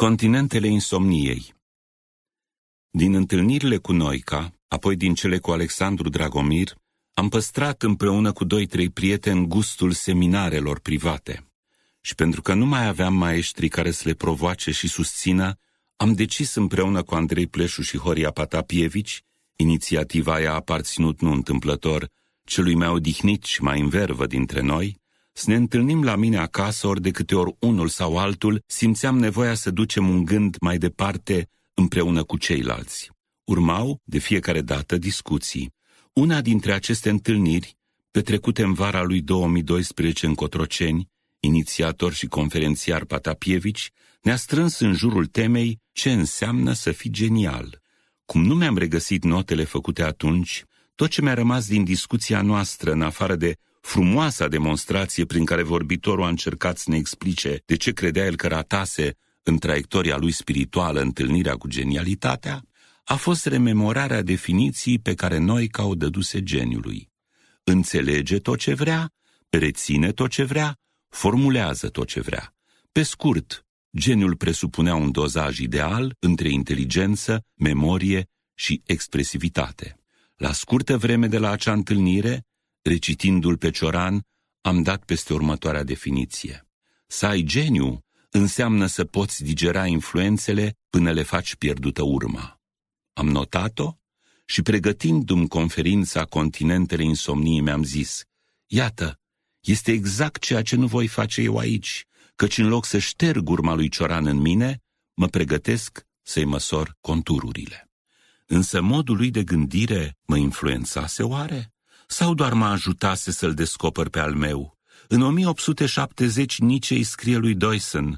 Continentele insomniei Din întâlnirile cu Noica, apoi din cele cu Alexandru Dragomir, am păstrat împreună cu doi-trei prieteni gustul seminarelor private. Și pentru că nu mai aveam maestri care să le provoace și susțină, am decis împreună cu Andrei Pleșu și Horia Patapievici, inițiativa aia a aparținut nu întâmplător, celui mai odihnit și mai în vervă dintre noi, să ne întâlnim la mine acasă ori de câte ori unul sau altul, simțeam nevoia să ducem un gând mai departe împreună cu ceilalți. Urmau, de fiecare dată, discuții. Una dintre aceste întâlniri, petrecute în vara lui 2012 în Cotroceni, inițiator și conferențiar Patapievici, ne-a strâns în jurul temei ce înseamnă să fii genial. Cum nu mi-am regăsit notele făcute atunci, tot ce mi-a rămas din discuția noastră, în afară de frumoasa demonstrație prin care vorbitorul a încercat să ne explice de ce credea el că ratase în traiectoria lui spirituală întâlnirea cu genialitatea, a fost rememorarea definiției pe care noi ca o dăduse geniului. Înțelege tot ce vrea, reține tot ce vrea, formulează tot ce vrea. Pe scurt, geniul presupunea un dozaj ideal între inteligență, memorie și expresivitate. La scurtă vreme de la acea întâlnire, Recitindu-l pe Cioran, am dat peste următoarea definiție. Să ai geniu înseamnă să poți digera influențele până le faci pierdută urma. Am notat-o și pregătindu-mi conferința Continentele Insomniei mi-am zis, iată, este exact ceea ce nu voi face eu aici, căci în loc să șterg urma lui Cioran în mine, mă pregătesc să-i măsor contururile. Însă modul lui de gândire mă influențase oare? sau doar mă ajutase să-l descoper pe al meu? În 1870 Nietzsche îi scrie lui Deussen,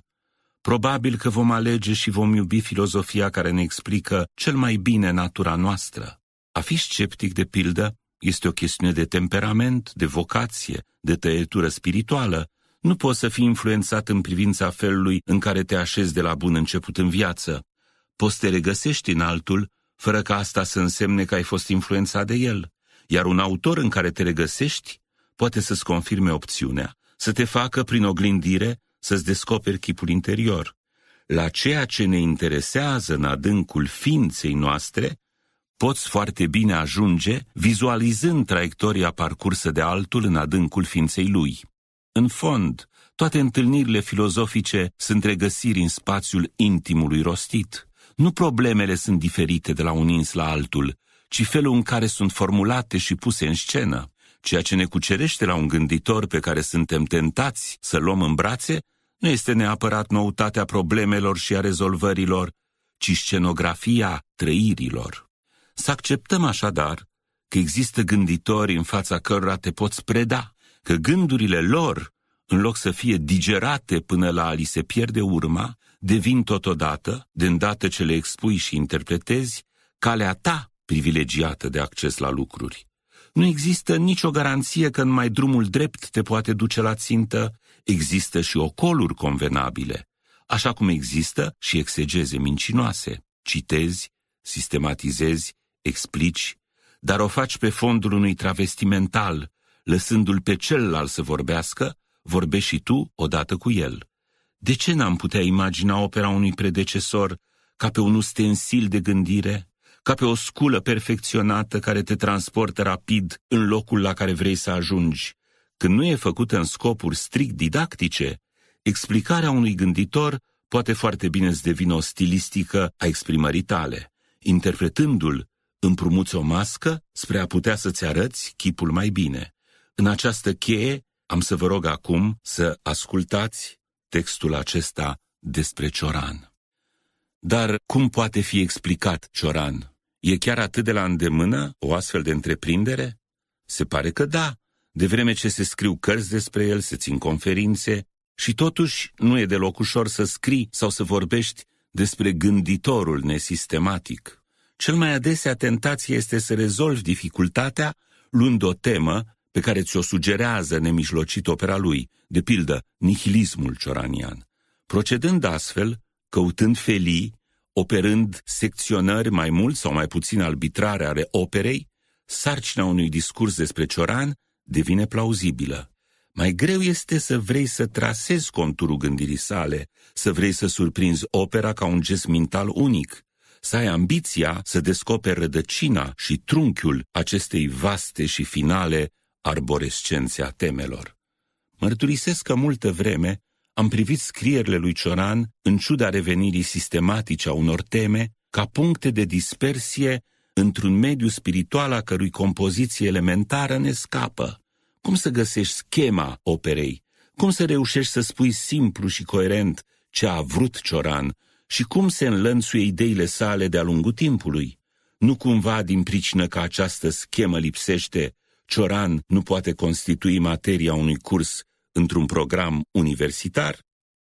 Probabil că vom alege și vom iubi filozofia care ne explică cel mai bine natura noastră. A fi sceptic, de pildă, este o chestiune de temperament, de vocație, de tăietură spirituală. Nu poți să fii influențat în privința felului în care te așezi de la bun început în viață. Poți să te regăsești în altul, fără ca asta să însemne că ai fost influențat de el iar un autor în care te regăsești poate să-ți confirme opțiunea, să te facă prin oglindire să-ți descoperi chipul interior. La ceea ce ne interesează în adâncul ființei noastre, poți foarte bine ajunge vizualizând traiectoria parcursă de altul în adâncul ființei lui. În fond, toate întâlnirile filozofice sunt regăsiri în spațiul intimului rostit. Nu problemele sunt diferite de la un ins la altul, ci felul în care sunt formulate și puse în scenă. Ceea ce ne cucerește la un gânditor pe care suntem tentați să luăm în brațe nu este neapărat noutatea problemelor și a rezolvărilor, ci scenografia trăirilor. Să acceptăm așadar că există gânditori în fața cărora te poți preda, că gândurile lor, în loc să fie digerate până la li se pierde urma, devin totodată, de îndată ce le expui și interpretezi, calea ta privilegiată de acces la lucruri. Nu există nicio garanție că numai drumul drept te poate duce la țintă, există și ocoluri convenabile, așa cum există și exegeze mincinoase. Citezi, sistematizezi, explici, dar o faci pe fondul unui travestimental, lăsându-l pe celălalt să vorbească, vorbești și tu odată cu el. De ce n-am putea imagina opera unui predecesor ca pe un ustensil de gândire? ca pe o sculă perfecționată care te transportă rapid în locul la care vrei să ajungi. Când nu e făcută în scopuri strict didactice, explicarea unui gânditor poate foarte bine să devină o stilistică a exprimării tale. Interpretându-l, împrumuți o mască spre a putea să-ți arăți chipul mai bine. În această cheie, am să vă rog acum să ascultați textul acesta despre Cioran. Dar cum poate fi explicat Cioran? E chiar atât de la îndemână o astfel de întreprindere? Se pare că da, de vreme ce se scriu cărți despre el, se țin conferințe și totuși nu e deloc ușor să scrii sau să vorbești despre gânditorul nesistematic. Cel mai adesea tentația este să rezolvi dificultatea luând o temă pe care ți-o sugerează nemijlocit opera lui, de pildă nihilismul cioranian. Procedând astfel, căutând felii, operând secționări mai mult sau mai puțin arbitrare ale operei, sarcina unui discurs despre Cioran devine plauzibilă. Mai greu este să vrei să trasezi conturul gândirii sale, să vrei să surprinzi opera ca un gest mental unic, să ai ambiția să descoperi rădăcina și trunchiul acestei vaste și finale arborescențe a temelor. Mărturisesc că multă vreme am privit scrierile lui Cioran, în ciuda revenirii sistematice a unor teme, ca puncte de dispersie într-un mediu spiritual a cărui compoziție elementară ne scapă. Cum să găsești schema operei? Cum să reușești să spui simplu și coerent ce a vrut Cioran și cum se înlănțuie ideile sale de-a lungul timpului? Nu cumva din pricină că această schemă lipsește, Cioran nu poate constitui materia unui curs într-un program universitar,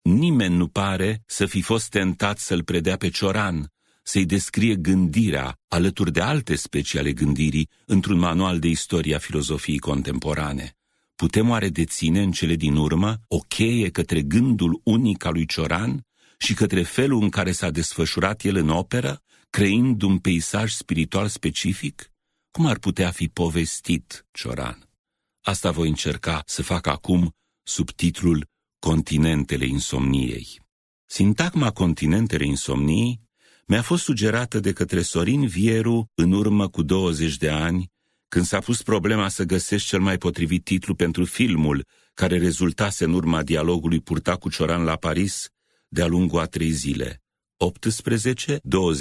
nimeni nu pare să fi fost tentat să-l predea pe Cioran, să-i descrie gândirea, alături de alte specii ale gândirii, într-un manual de istoria filozofiei contemporane. Putem oare deține în cele din urmă o cheie către gândul unic al lui Cioran și către felul în care s-a desfășurat el în operă, creind un peisaj spiritual specific? Cum ar putea fi povestit Cioran? Asta voi încerca să fac acum sub titlul Continentele insomniei. Sintagma Continentele insomniei mi-a fost sugerată de către Sorin Vieru în urmă cu 20 de ani, când s-a pus problema să găsești cel mai potrivit titlu pentru filmul care rezultase în urma dialogului purtat cu Cioran la Paris de-a lungul a trei zile,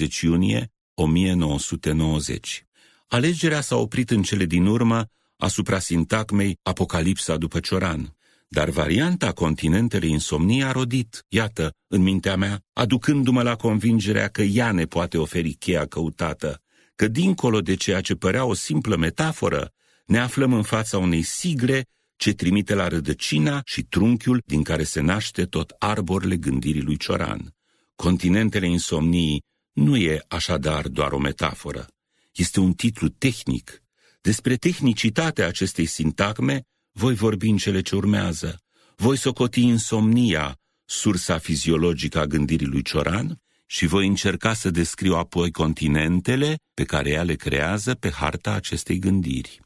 18-20 iunie 1990. Alegerea s-a oprit în cele din urmă asupra sintagmei Apocalipsa după Cioran. Dar varianta continentele insomnie a rodit, iată, în mintea mea, aducându-mă la convingerea că ea ne poate oferi cheia căutată, că dincolo de ceea ce părea o simplă metaforă, ne aflăm în fața unei sigle ce trimite la rădăcina și trunchiul din care se naște tot arborele gândirii lui Cioran. Continentele insomniei nu e așadar doar o metaforă. Este un titlu tehnic. Despre tehnicitatea acestei sintagme voi vorbi în cele ce urmează, voi socoti insomnia, sursa fiziologică a gândirii lui Cioran, și voi încerca să descriu apoi continentele pe care ea le creează pe harta acestei gândiri.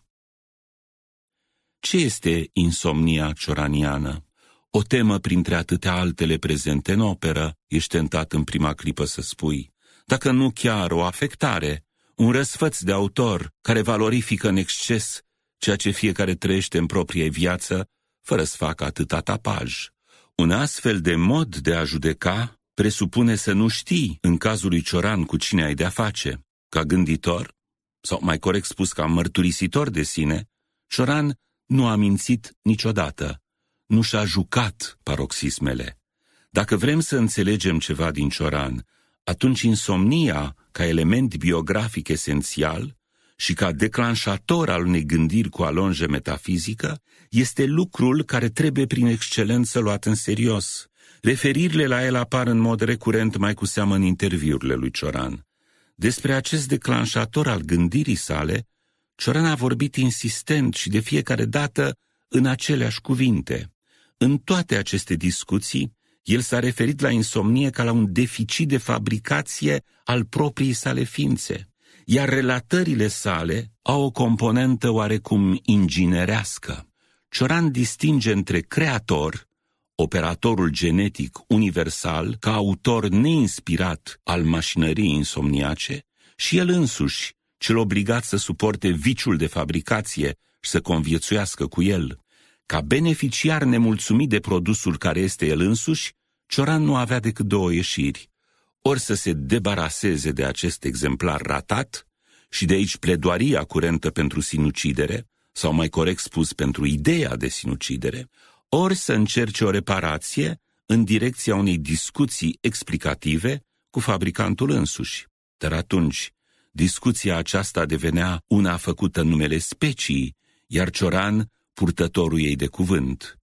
Ce este insomnia cioraniană? O temă printre atâtea altele prezente în operă, ești tentat în prima clipă să spui, dacă nu chiar o afectare, un răsfăț de autor care valorifică în exces ceea ce fiecare trăiește în propria viață, fără să facă atâta tapaj. Un astfel de mod de a judeca presupune să nu știi, în cazul lui Cioran, cu cine ai de-a face. Ca gânditor, sau mai corect spus ca mărturisitor de sine, Cioran nu a mințit niciodată, nu și-a jucat paroxismele. Dacă vrem să înțelegem ceva din Cioran, atunci insomnia, ca element biografic esențial, și ca declanșator al unei gândiri cu alonje metafizică, este lucrul care trebuie prin excelență luat în serios. Referirile la el apar în mod recurent mai cu seamă în interviurile lui Cioran. Despre acest declanșator al gândirii sale, Cioran a vorbit insistent și de fiecare dată în aceleași cuvinte. În toate aceste discuții, el s-a referit la insomnie ca la un deficit de fabricație al propriei sale ființe iar relatările sale au o componentă oarecum inginerească. Cioran distinge între creator, operatorul genetic universal, ca autor neinspirat al mașinării insomniace, și el însuși, cel obligat să suporte viciul de fabricație și să conviețuiască cu el. Ca beneficiar nemulțumit de produsul care este el însuși, Cioran nu avea decât două ieșiri, ori să se debaraseze de acest exemplar ratat, și de aici pledoaria curentă pentru sinucidere, sau mai corect spus pentru ideea de sinucidere, ori să încerce o reparație în direcția unei discuții explicative cu fabricantul însuși. Dar atunci, discuția aceasta devenea una făcută în numele specii, iar Cioran purtătorul ei de cuvânt.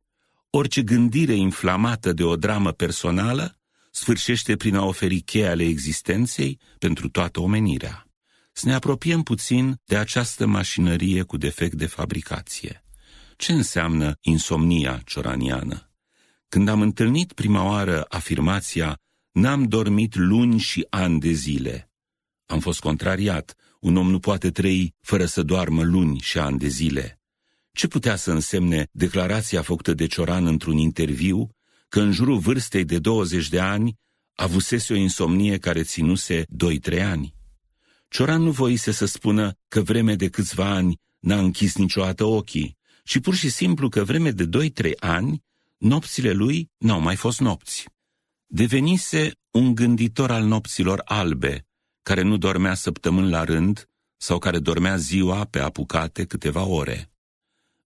Orice gândire inflamată de o dramă personală sfârșește prin a oferi cheia ale existenței pentru toată omenirea. Să ne apropiem puțin de această mașinărie cu defect de fabricație. Ce înseamnă insomnia cioraniană? Când am întâlnit prima oară afirmația N-am dormit luni și ani de zile. Am fost contrariat. Un om nu poate trăi fără să doarmă luni și ani de zile. Ce putea să însemne declarația făcută de Cioran într-un interviu că în jurul vârstei de 20 de ani avusese o insomnie care ținuse 2-3 ani. Cioran nu voise să spună că vreme de câțiva ani n-a închis niciodată ochii, ci pur și simplu că vreme de 2-3 ani nopțile lui n-au mai fost nopți. Devenise un gânditor al nopților albe, care nu dormea săptămâni la rând sau care dormea ziua pe apucate câteva ore.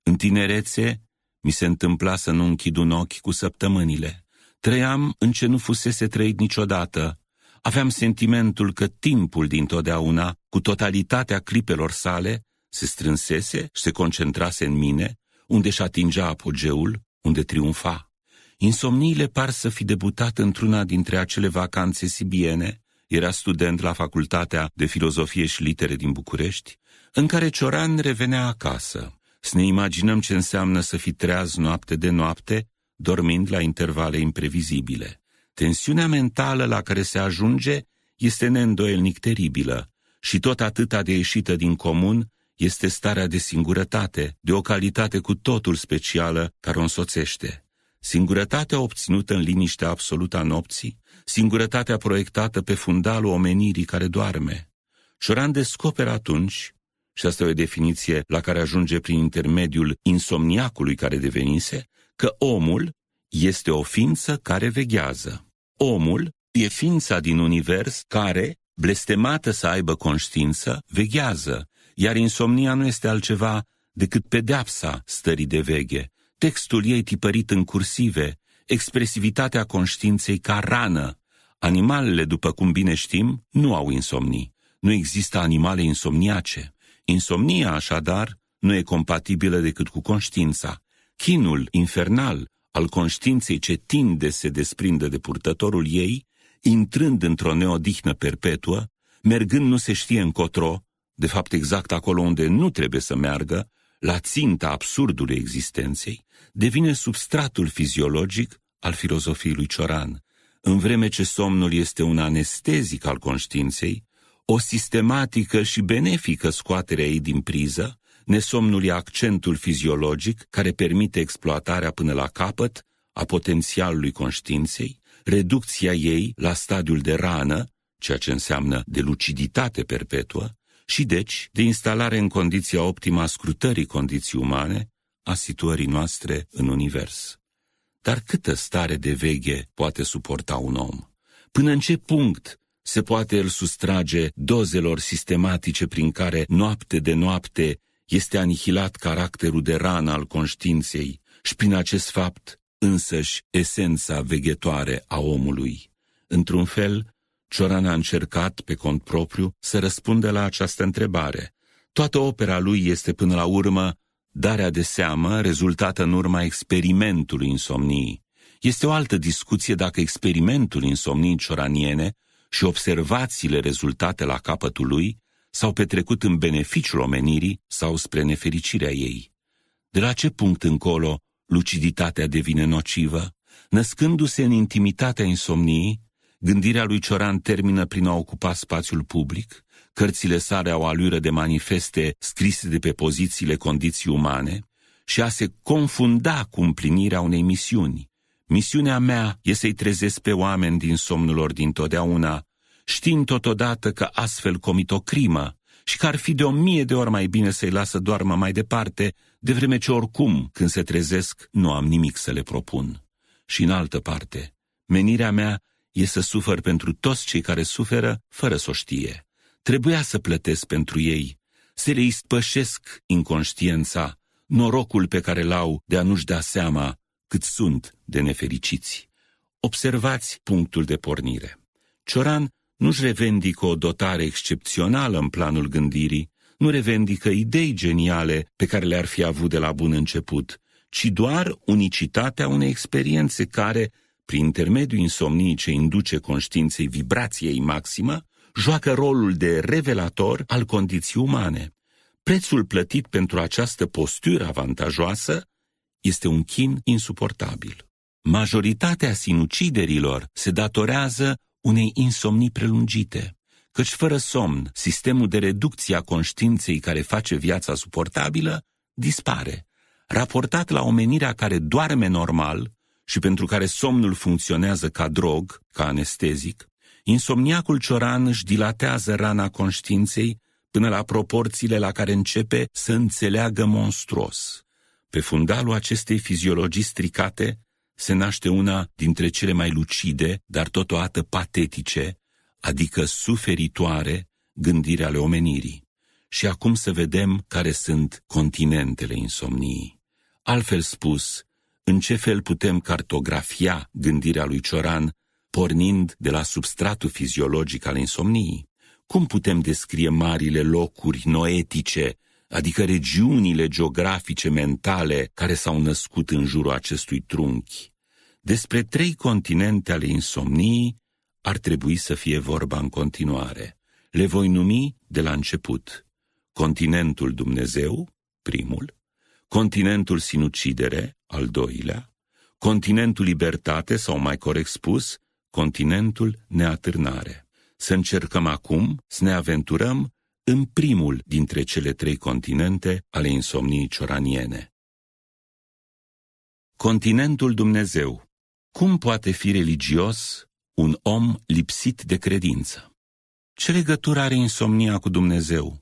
În tinerețe mi se întâmpla să nu închid un ochi cu săptămânile. Trăiam în ce nu fusese trăit niciodată. Aveam sentimentul că timpul dintotdeauna, cu totalitatea clipelor sale, se strânsese și se concentrase în mine, unde și atingea apogeul, unde triumfa. Insomniile par să fi debutat într-una dintre acele vacanțe sibiene, era student la Facultatea de Filozofie și Litere din București, în care Cioran revenea acasă să ne imaginăm ce înseamnă să fi treaz noapte de noapte, dormind la intervale imprevizibile. Tensiunea mentală la care se ajunge este neîndoielnic teribilă și tot atâta de ieșită din comun este starea de singurătate, de o calitate cu totul specială care o însoțește. Singurătatea obținută în liniștea absolută a nopții, singurătatea proiectată pe fundalul omenirii care doarme. Cioran descoperă atunci și asta e o definiție la care ajunge prin intermediul insomniacului care devenise, că omul este o ființă care veghează. Omul e ființa din univers care, blestemată să aibă conștiință, veghează, iar insomnia nu este altceva decât pedeapsa stării de veghe, textul ei tipărit în cursive, expresivitatea conștiinței ca rană. Animalele, după cum bine știm, nu au insomnii. Nu există animale insomniace. Insomnia, așadar, nu e compatibilă decât cu conștiința. Chinul infernal al conștiinței ce tinde se desprinde de purtătorul ei, intrând într-o neodihnă perpetuă, mergând nu se știe încotro, de fapt exact acolo unde nu trebuie să meargă, la ținta absurdului existenței, devine substratul fiziologic al filozofiei lui Cioran, în vreme ce somnul este un anestezic al conștiinței, o sistematică și benefică scoaterea ei din priză, nesomnul e accentul fiziologic care permite exploatarea până la capăt a potențialului conștiinței, reducția ei la stadiul de rană, ceea ce înseamnă de luciditate perpetuă, și deci de instalare în condiția optimă a scrutării condiții umane, a situării noastre în univers. Dar câtă stare de veghe poate suporta un om? Până în ce punct se poate el sustrage dozelor sistematice prin care, noapte de noapte, este anihilat caracterul de ran al conștiinței și prin acest fapt însăși esența veghetoare a omului. Într-un fel, Cioran a încercat, pe cont propriu, să răspundă la această întrebare. Toată opera lui este până la urmă darea de seamă rezultată în urma experimentului insomniei. Este o altă discuție dacă experimentul insomniei cioraniene și observațiile rezultate la capătul lui s-au petrecut în beneficiul omenirii sau spre nefericirea ei. De la ce punct încolo luciditatea devine nocivă, născându-se în intimitatea insomniei, gândirea lui Cioran termină prin a ocupa spațiul public, cărțile sale au alură de manifeste scrise de pe pozițiile condiții umane și a se confunda cu împlinirea unei misiuni, Misiunea mea e să-i trezesc pe oameni din somnul lor dintotdeauna, știind totodată că astfel comit o crimă și că ar fi de o mie de ori mai bine să-i lasă doarmă mai departe, de vreme ce oricum, când se trezesc, nu am nimic să le propun. Și în altă parte, menirea mea e să sufăr pentru toți cei care suferă fără să o știe. Trebuia să plătesc pentru ei, să le ispășesc inconștiența, norocul pe care l-au de a nu-și da seama cât sunt de nefericiți. Observați punctul de pornire. Cioran nu-și revendică o dotare excepțională în planul gândirii, nu revendică idei geniale pe care le-ar fi avut de la bun început, ci doar unicitatea unei experiențe care, prin intermediul insomniei ce induce conștiinței vibrației maximă, joacă rolul de revelator al condiții umane. Prețul plătit pentru această postură avantajoasă este un chin insuportabil. Majoritatea sinuciderilor se datorează unei insomnii prelungite, căci fără somn, sistemul de reducție a conștiinței care face viața suportabilă dispare. Raportat la omenirea care doarme normal și pentru care somnul funcționează ca drog, ca anestezic, insomniacul cioran își dilatează rana conștiinței până la proporțiile la care începe să înțeleagă monstruos. Pe fundalul acestei fiziologii stricate se naște una dintre cele mai lucide, dar totodată patetice, adică suferitoare, gândire ale omenirii. Și acum să vedem care sunt continentele insomniei. Altfel spus, în ce fel putem cartografia gândirea lui Cioran pornind de la substratul fiziologic al insomniei? Cum putem descrie marile locuri noetice adică regiunile geografice mentale care s-au născut în jurul acestui trunchi. Despre trei continente ale insomniei ar trebui să fie vorba în continuare. Le voi numi de la început continentul Dumnezeu, primul, continentul sinucidere, al doilea, continentul libertate sau mai corect spus, continentul neatârnare. Să încercăm acum să ne aventurăm în primul dintre cele trei continente ale insomniei cioraniene. Continentul Dumnezeu. Cum poate fi religios un om lipsit de credință? Ce legătură are insomnia cu Dumnezeu?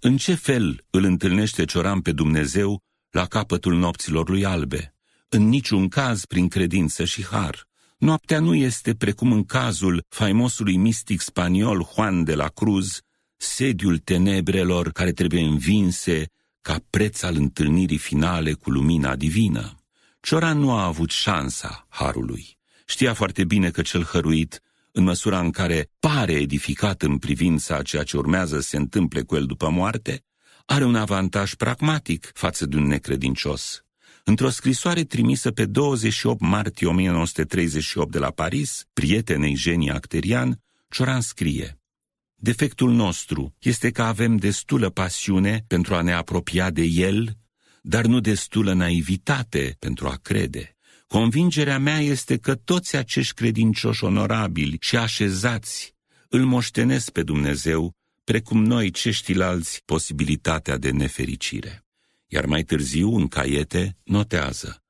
În ce fel îl întâlnește Cioran pe Dumnezeu la capătul nopților lui albe? În niciun caz prin credință și har. Noaptea nu este precum în cazul faimosului mistic spaniol Juan de la Cruz, sediul tenebrelor care trebuie învinse ca preț al întâlnirii finale cu lumina divină. Cioran nu a avut șansa harului. Știa foarte bine că cel hăruit, în măsura în care pare edificat în privința a ceea ce urmează să se întâmple cu el după moarte, are un avantaj pragmatic față de un necredincios. Într-o scrisoare trimisă pe 28 martie 1938 de la Paris, prietenei genii Acterian, Cioran scrie Defectul nostru este că avem destulă pasiune pentru a ne apropia de El, dar nu destulă naivitate pentru a crede. Convingerea mea este că toți acești credincioși onorabili și așezați îl moștenesc pe Dumnezeu, precum noi ceștilalți posibilitatea de nefericire. Iar mai târziu, în caiete, notează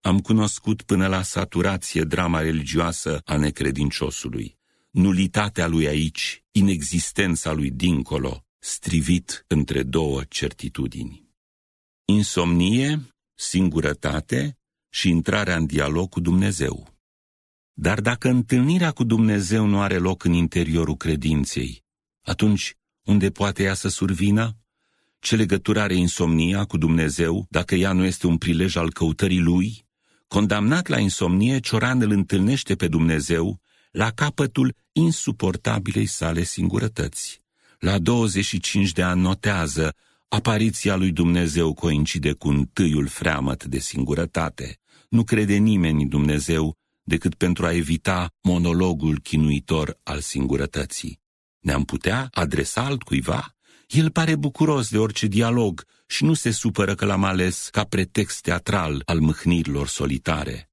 Am cunoscut până la saturație drama religioasă a necredinciosului nulitatea lui aici, inexistența lui dincolo, strivit între două certitudini. Insomnie, singurătate și intrarea în dialog cu Dumnezeu. Dar dacă întâlnirea cu Dumnezeu nu are loc în interiorul credinței, atunci unde poate ea să survină? Ce legătură are insomnia cu Dumnezeu dacă ea nu este un prilej al căutării lui? Condamnat la insomnie, Cioran îl întâlnește pe Dumnezeu la capătul insuportabilei sale singurătăți. La 25 de ani notează, apariția lui Dumnezeu coincide cu întâiul freamăt de singurătate. Nu crede nimeni Dumnezeu decât pentru a evita monologul chinuitor al singurătății. Ne-am putea adresa altcuiva? El pare bucuros de orice dialog și nu se supără că l-am ales ca pretext teatral al mâhnirilor solitare.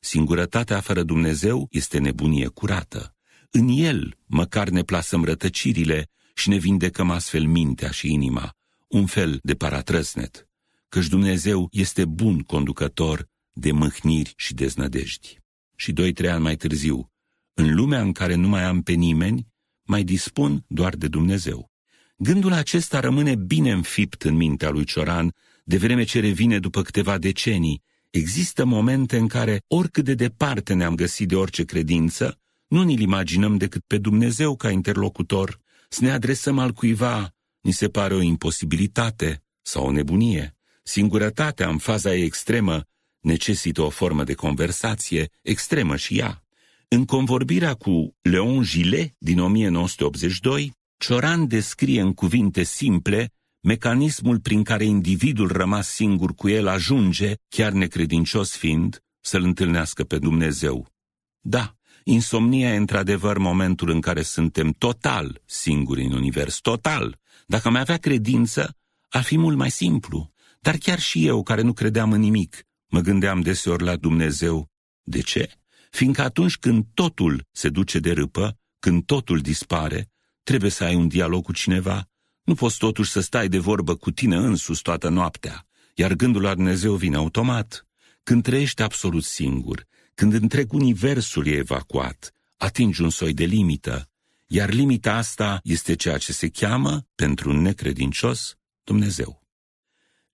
Singurătatea fără Dumnezeu este nebunie curată. În El măcar ne plasăm rătăcirile și ne vindecăm astfel mintea și inima, un fel de paratrăsnet, căci Dumnezeu este bun conducător de mâhniri și deznădejdi. Și doi-trei ani mai târziu, în lumea în care nu mai am pe nimeni, mai dispun doar de Dumnezeu. Gândul acesta rămâne bine înfipt în mintea lui Cioran, de vreme ce revine după câteva decenii, Există momente în care, oricât de departe ne-am găsit de orice credință, nu ne-l imaginăm decât pe Dumnezeu ca interlocutor, să ne adresăm al cuiva, ni se pare o imposibilitate sau o nebunie. Singurătatea în faza ei extremă necesită o formă de conversație extremă și ea. În convorbirea cu Leon Gillet din 1982, Cioran descrie în cuvinte simple mecanismul prin care individul rămas singur cu el ajunge, chiar necredincios fiind, să-L întâlnească pe Dumnezeu. Da, insomnia e într-adevăr momentul în care suntem total singuri în univers, total. Dacă am avea credință, ar fi mult mai simplu. Dar chiar și eu, care nu credeam în nimic, mă gândeam deseori la Dumnezeu. De ce? Fiindcă atunci când totul se duce de râpă, când totul dispare, trebuie să ai un dialog cu cineva, nu poți totuși să stai de vorbă cu tine însuți toată noaptea, iar gândul la Dumnezeu vine automat. Când trăiești absolut singur, când întreg universul e evacuat, atingi un soi de limită, iar limita asta este ceea ce se cheamă, pentru un necredincios, Dumnezeu.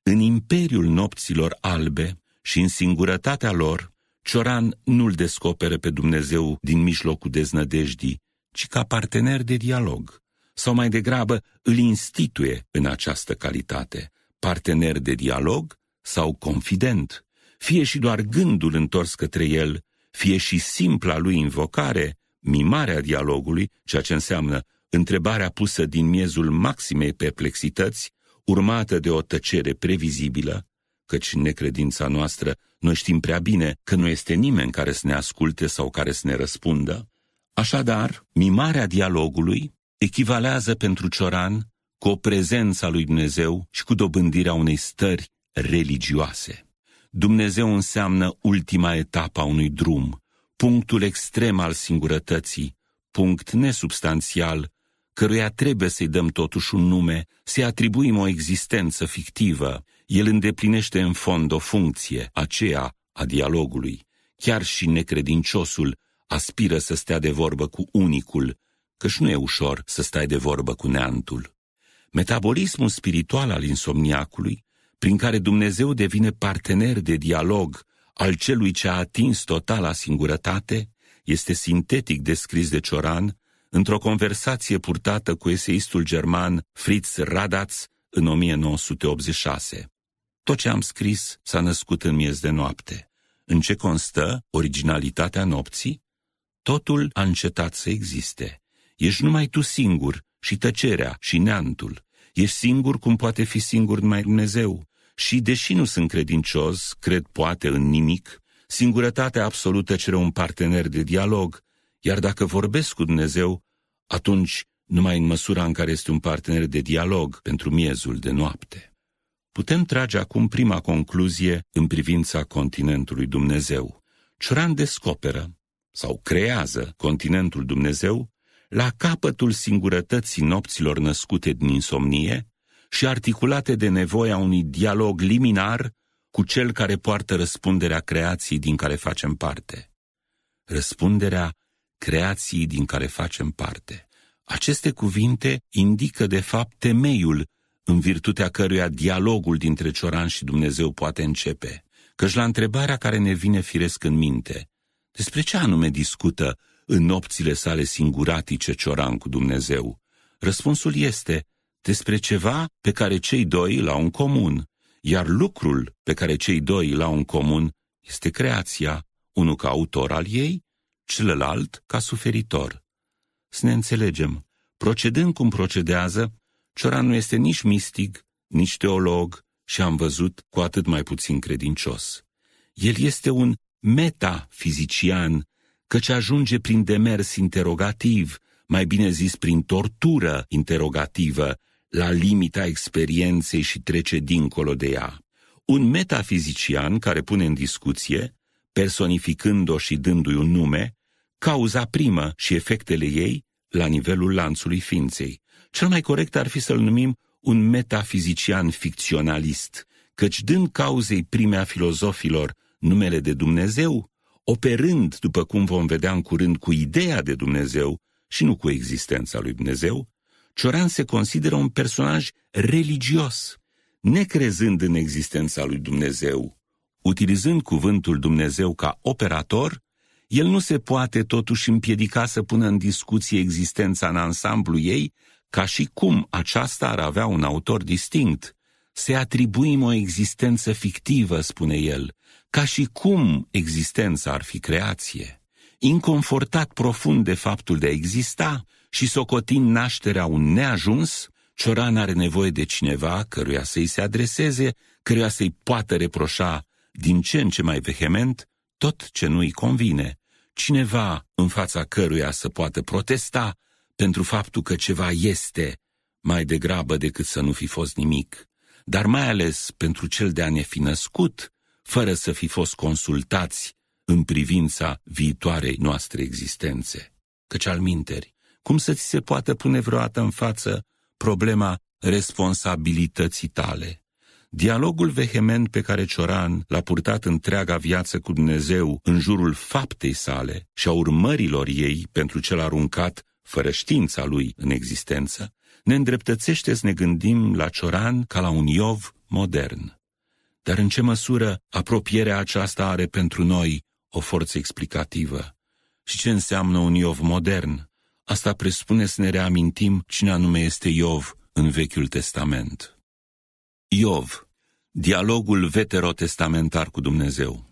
În imperiul nopților albe și în singurătatea lor, Cioran nu-l descoperă pe Dumnezeu din mijlocul deznădejdii, ci ca partener de dialog, sau mai degrabă îl instituie în această calitate, partener de dialog sau confident, fie și doar gândul întors către el, fie și simpla lui invocare, mimarea dialogului, ceea ce înseamnă întrebarea pusă din miezul maximei perplexități, urmată de o tăcere previzibilă, căci în necredința noastră noi știm prea bine că nu este nimeni care să ne asculte sau care să ne răspundă. Așadar, mimarea dialogului echivalează pentru Cioran cu o prezență a lui Dumnezeu și cu dobândirea unei stări religioase. Dumnezeu înseamnă ultima etapă a unui drum, punctul extrem al singurătății, punct nesubstanțial, căruia trebuie să-i dăm totuși un nume, să-i atribuim o existență fictivă. El îndeplinește în fond o funcție, aceea a dialogului. Chiar și necredinciosul aspiră să stea de vorbă cu unicul căci nu e ușor să stai de vorbă cu neantul. Metabolismul spiritual al insomniacului, prin care Dumnezeu devine partener de dialog al celui ce a atins totala singurătate, este sintetic descris de Cioran într-o conversație purtată cu eseistul german Fritz Radatz în 1986. Tot ce am scris s-a născut în miez de noapte. În ce constă originalitatea nopții? Totul a încetat să existe. Ești numai tu singur și tăcerea și neantul. Ești singur cum poate fi singur numai Dumnezeu. Și deși nu sunt credincios, cred poate în nimic, singurătatea absolută cere un partener de dialog, iar dacă vorbesc cu Dumnezeu, atunci numai în măsura în care este un partener de dialog pentru miezul de noapte. Putem trage acum prima concluzie în privința continentului Dumnezeu. Cioran descoperă sau creează continentul Dumnezeu la capătul singurătății nopților născute din insomnie și articulate de nevoia unui dialog liminar cu cel care poartă răspunderea creației din care facem parte. Răspunderea creației din care facem parte. Aceste cuvinte indică, de fapt, temeiul în virtutea căruia dialogul dintre Cioran și Dumnezeu poate începe, căci la întrebarea care ne vine firesc în minte, despre ce anume discută în nopțile sale singuratice cioran cu Dumnezeu? Răspunsul este despre ceva pe care cei doi l-au în comun, iar lucrul pe care cei doi l-au în comun este creația, unul ca autor al ei, celălalt ca suferitor. Să ne înțelegem, procedând cum procedează, Cioran nu este nici mistic, nici teolog și am văzut cu atât mai puțin credincios. El este un metafizician căci ajunge prin demers interogativ, mai bine zis prin tortură interrogativă, la limita experienței și trece dincolo de ea. Un metafizician care pune în discuție, personificând-o și dându-i un nume, cauza primă și efectele ei la nivelul lanțului ființei. Cel mai corect ar fi să-l numim un metafizician ficționalist, căci dând cauzei prime a filozofilor numele de Dumnezeu, operând, după cum vom vedea în curând, cu ideea de Dumnezeu și nu cu existența lui Dumnezeu, Cioran se consideră un personaj religios, necrezând în existența lui Dumnezeu. Utilizând cuvântul Dumnezeu ca operator, el nu se poate totuși împiedica să pună în discuție existența în ansamblu ei, ca și cum aceasta ar avea un autor distinct. Se atribuim o existență fictivă, spune el, ca și cum existența ar fi creație, inconfortat profund de faptul de a exista și socotind nașterea un neajuns, Cioran are nevoie de cineva căruia să-i se adreseze, căruia să-i poată reproșa din ce în ce mai vehement tot ce nu-i convine, cineva în fața căruia să poată protesta pentru faptul că ceva este mai degrabă decât să nu fi fost nimic, dar mai ales pentru cel de a ne fi născut, fără să fi fost consultați în privința viitoarei noastre existențe. Căci al minteri, cum să ți se poată pune vreodată în față problema responsabilității tale? Dialogul vehement pe care Cioran l-a purtat întreaga viață cu Dumnezeu în jurul faptei sale și a urmărilor ei pentru cel aruncat fără știința lui în existență, ne îndreptățește să ne gândim la Cioran ca la un Iov modern. Dar în ce măsură apropierea aceasta are pentru noi o forță explicativă? Și ce înseamnă un Iov modern? Asta presupune să ne reamintim cine anume este Iov în Vechiul Testament. Iov, dialogul veterotestamentar cu Dumnezeu.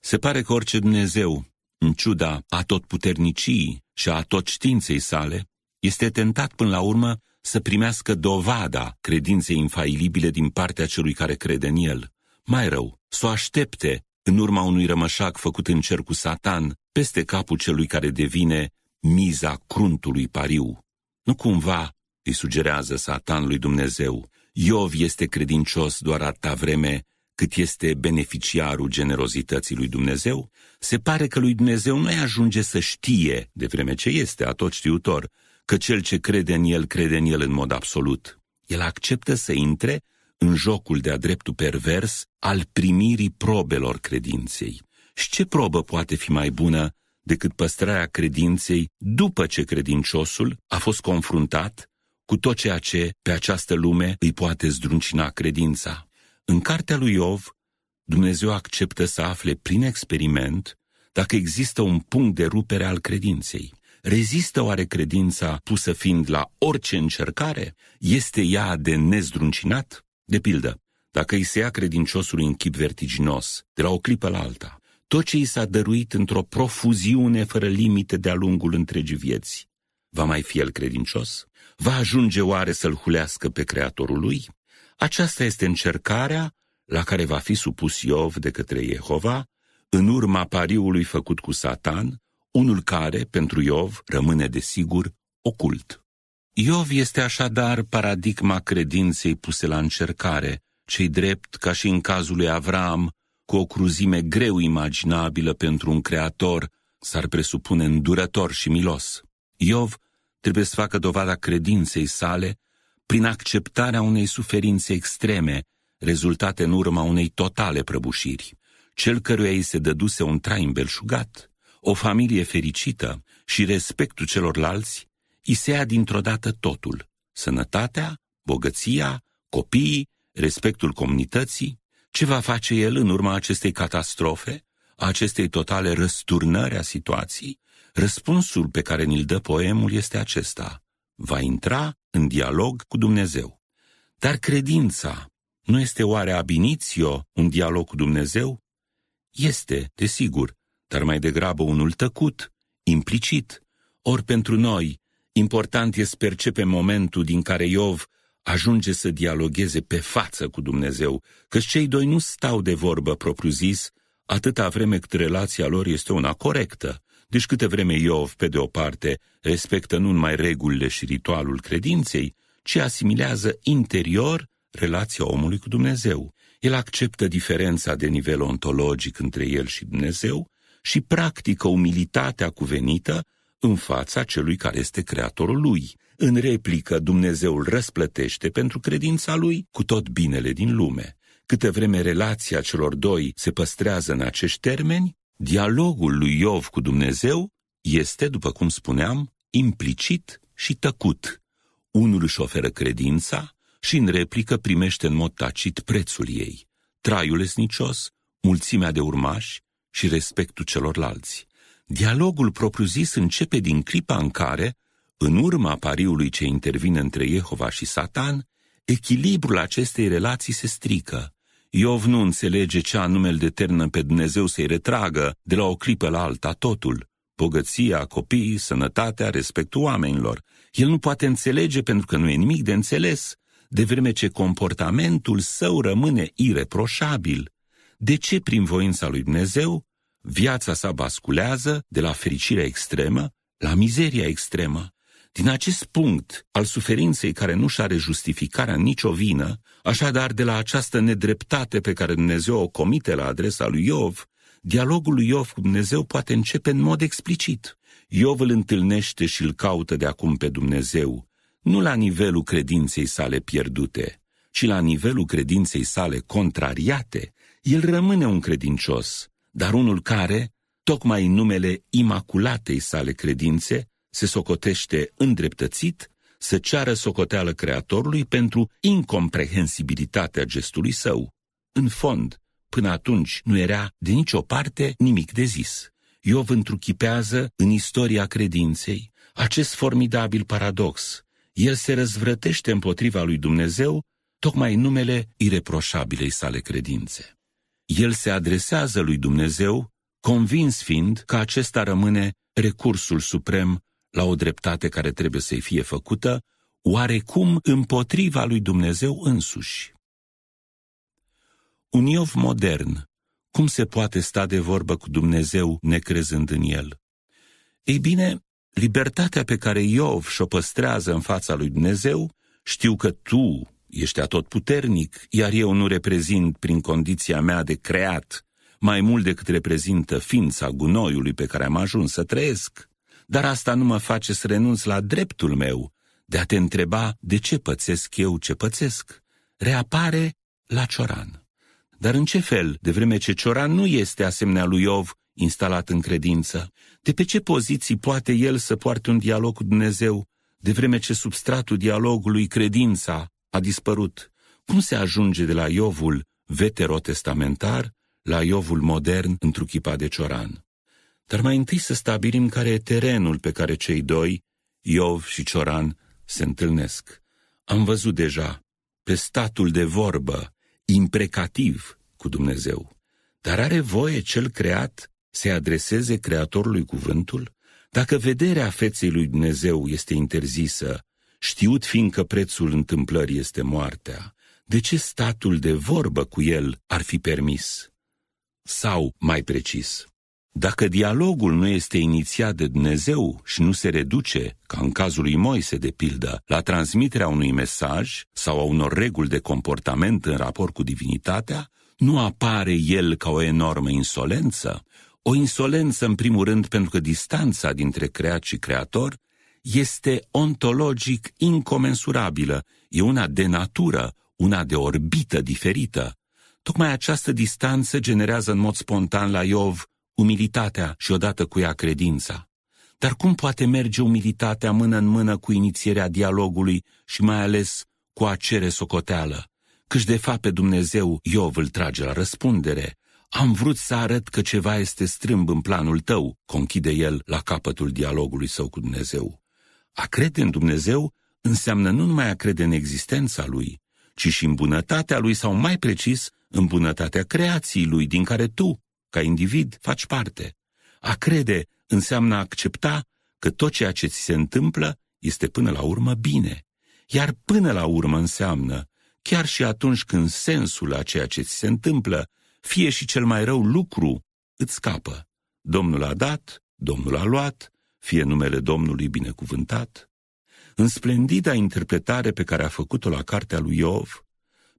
Se pare că orice Dumnezeu, în ciuda a tot puternicii și a tot științei sale, este tentat până la urmă să primească dovada credinței infailibile din partea celui care crede în el. Mai rău, să o aștepte în urma unui rămășac făcut în cer cu satan peste capul celui care devine miza cruntului pariu. Nu cumva, îi sugerează satan lui Dumnezeu, Iov este credincios doar atâta vreme cât este beneficiarul generozității lui Dumnezeu, se pare că lui Dumnezeu nu-i ajunge să știe, de vreme ce este atot știutor, că cel ce crede în el, crede în el în mod absolut. El acceptă să intre în jocul de-a dreptul pervers al primirii probelor credinței. Și ce probă poate fi mai bună decât păstrarea credinței după ce credinciosul a fost confruntat cu tot ceea ce pe această lume îi poate zdruncina credința? În cartea lui Iov, Dumnezeu acceptă să afle prin experiment dacă există un punct de rupere al credinței. Rezistă oare credința pusă fiind la orice încercare? Este ea de nezdruncinat? De pildă, dacă îi se ia credinciosului în chip vertiginos, de la o clipă la alta, tot ce i s-a dăruit într-o profuziune fără limite de-a lungul întregii vieți, va mai fi el credincios? Va ajunge oare să-l hulească pe creatorul lui? Aceasta este încercarea la care va fi supus Iov de către Jehova în urma pariului făcut cu Satan unul care, pentru Iov, rămâne desigur ocult. Iov este așadar paradigma credinței puse la încercare, cei drept ca și în cazul lui Avram, cu o cruzime greu imaginabilă pentru un creator, s-ar presupune îndurător și milos. Iov trebuie să facă dovada credinței sale prin acceptarea unei suferințe extreme, rezultate în urma unei totale prăbușiri. Cel căruia îi se dăduse un trai îmbelșugat, o familie fericită și respectul celorlalți, îi se ia dintr-o dată totul, sănătatea, bogăția, copiii, respectul comunității, ce va face el în urma acestei catastrofe, a acestei totale răsturnări a situației, răspunsul pe care ni-l dă poemul este acesta. Va intra în dialog cu Dumnezeu. Dar credința nu este oare abinițio un dialog cu Dumnezeu? Este, desigur, dar mai degrabă unul tăcut, implicit. Ori pentru noi, important e să percepem momentul din care Iov ajunge să dialogueze pe față cu Dumnezeu, că cei doi nu stau de vorbă propriu-zis, atâta vreme cât relația lor este una corectă. Deci câte vreme Iov, pe de o parte, respectă nu numai regulile și ritualul credinței, ci asimilează interior relația omului cu Dumnezeu. El acceptă diferența de nivel ontologic între el și Dumnezeu și practică umilitatea cuvenită în fața celui care este creatorul lui. În replică, Dumnezeu îl răsplătește pentru credința lui cu tot binele din lume. Câte vreme relația celor doi se păstrează în acești termeni, dialogul lui Iov cu Dumnezeu este, după cum spuneam, implicit și tăcut. Unul își oferă credința și în replică primește în mod tacit prețul ei. Traiul esnicios, mulțimea de urmași, și respectul celorlalți. Dialogul propriu-zis începe din clipa în care, în urma pariului ce intervine între Jehova și Satan, echilibrul acestei relații se strică. Iov nu înțelege ce anume îl determină pe Dumnezeu să-i retragă de la o clipă la alta totul. Bogăția, copiii, sănătatea, respectul oamenilor. El nu poate înțelege pentru că nu e nimic de înțeles, de vreme ce comportamentul său rămâne ireproșabil de ce prin voința lui Dumnezeu viața sa basculează de la fericirea extremă la mizeria extremă. Din acest punct al suferinței care nu și are justificarea nicio vină, așadar de la această nedreptate pe care Dumnezeu o comite la adresa lui Iov, dialogul lui Iov cu Dumnezeu poate începe în mod explicit. Iov îl întâlnește și îl caută de acum pe Dumnezeu, nu la nivelul credinței sale pierdute, ci la nivelul credinței sale contrariate, el rămâne un credincios, dar unul care, tocmai în numele imaculatei sale credințe, se socotește îndreptățit să ceară socoteală Creatorului pentru incomprehensibilitatea gestului său. În fond, până atunci nu era de nicio parte nimic de zis. Iov întruchipează în istoria credinței acest formidabil paradox. El se răzvrătește împotriva lui Dumnezeu tocmai în numele ireproșabilei sale credințe el se adresează lui Dumnezeu, convins fiind că acesta rămâne recursul suprem la o dreptate care trebuie să-i fie făcută, oarecum împotriva lui Dumnezeu însuși. Un Iov modern, cum se poate sta de vorbă cu Dumnezeu necrezând în el? Ei bine, libertatea pe care Iov și-o păstrează în fața lui Dumnezeu, știu că tu, ești atotputernic, iar eu nu reprezint prin condiția mea de creat mai mult decât reprezintă ființa gunoiului pe care am ajuns să trăiesc. Dar asta nu mă face să renunț la dreptul meu de a te întreba de ce pățesc eu ce pățesc. Reapare la Cioran. Dar în ce fel, de vreme ce Cioran nu este asemenea lui Iov, instalat în credință? De pe ce poziții poate el să poarte un dialog cu Dumnezeu, de vreme ce substratul dialogului, credința, a dispărut. Cum se ajunge de la Iovul veterotestamentar la Iovul modern întruchipat de Cioran? Dar mai întâi să stabilim care e terenul pe care cei doi, Iov și Cioran, se întâlnesc. Am văzut deja pe statul de vorbă, imprecativ cu Dumnezeu. Dar are voie cel creat se adreseze Creatorului cuvântul? Dacă vederea feței lui Dumnezeu este interzisă, știut fiindcă prețul întâmplării este moartea, de ce statul de vorbă cu el ar fi permis? Sau, mai precis, dacă dialogul nu este inițiat de Dumnezeu și nu se reduce, ca în cazul lui Moise de pildă, la transmiterea unui mesaj sau a unor reguli de comportament în raport cu divinitatea, nu apare el ca o enormă insolență? O insolență, în primul rând, pentru că distanța dintre creat și creator este ontologic incomensurabilă, e una de natură, una de orbită diferită. Tocmai această distanță generează în mod spontan la Iov umilitatea și odată cu ea credința. Dar cum poate merge umilitatea mână în mână cu inițierea dialogului și mai ales cu a cere socoteală? Căci de fapt pe Dumnezeu Iov îl trage la răspundere. Am vrut să arăt că ceva este strâmb în planul tău, conchide el la capătul dialogului său cu Dumnezeu. A crede în Dumnezeu înseamnă nu numai a crede în existența Lui, ci și în bunătatea Lui sau mai precis, în bunătatea creației Lui din care tu, ca individ, faci parte. A crede înseamnă a accepta că tot ceea ce ți se întâmplă este până la urmă bine. Iar până la urmă înseamnă, chiar și atunci când sensul a ceea ce ți se întâmplă, fie și cel mai rău lucru, îți scapă. Domnul a dat, Domnul a luat, fie numele Domnului binecuvântat, în splendida interpretare pe care a făcut-o la cartea lui Iov,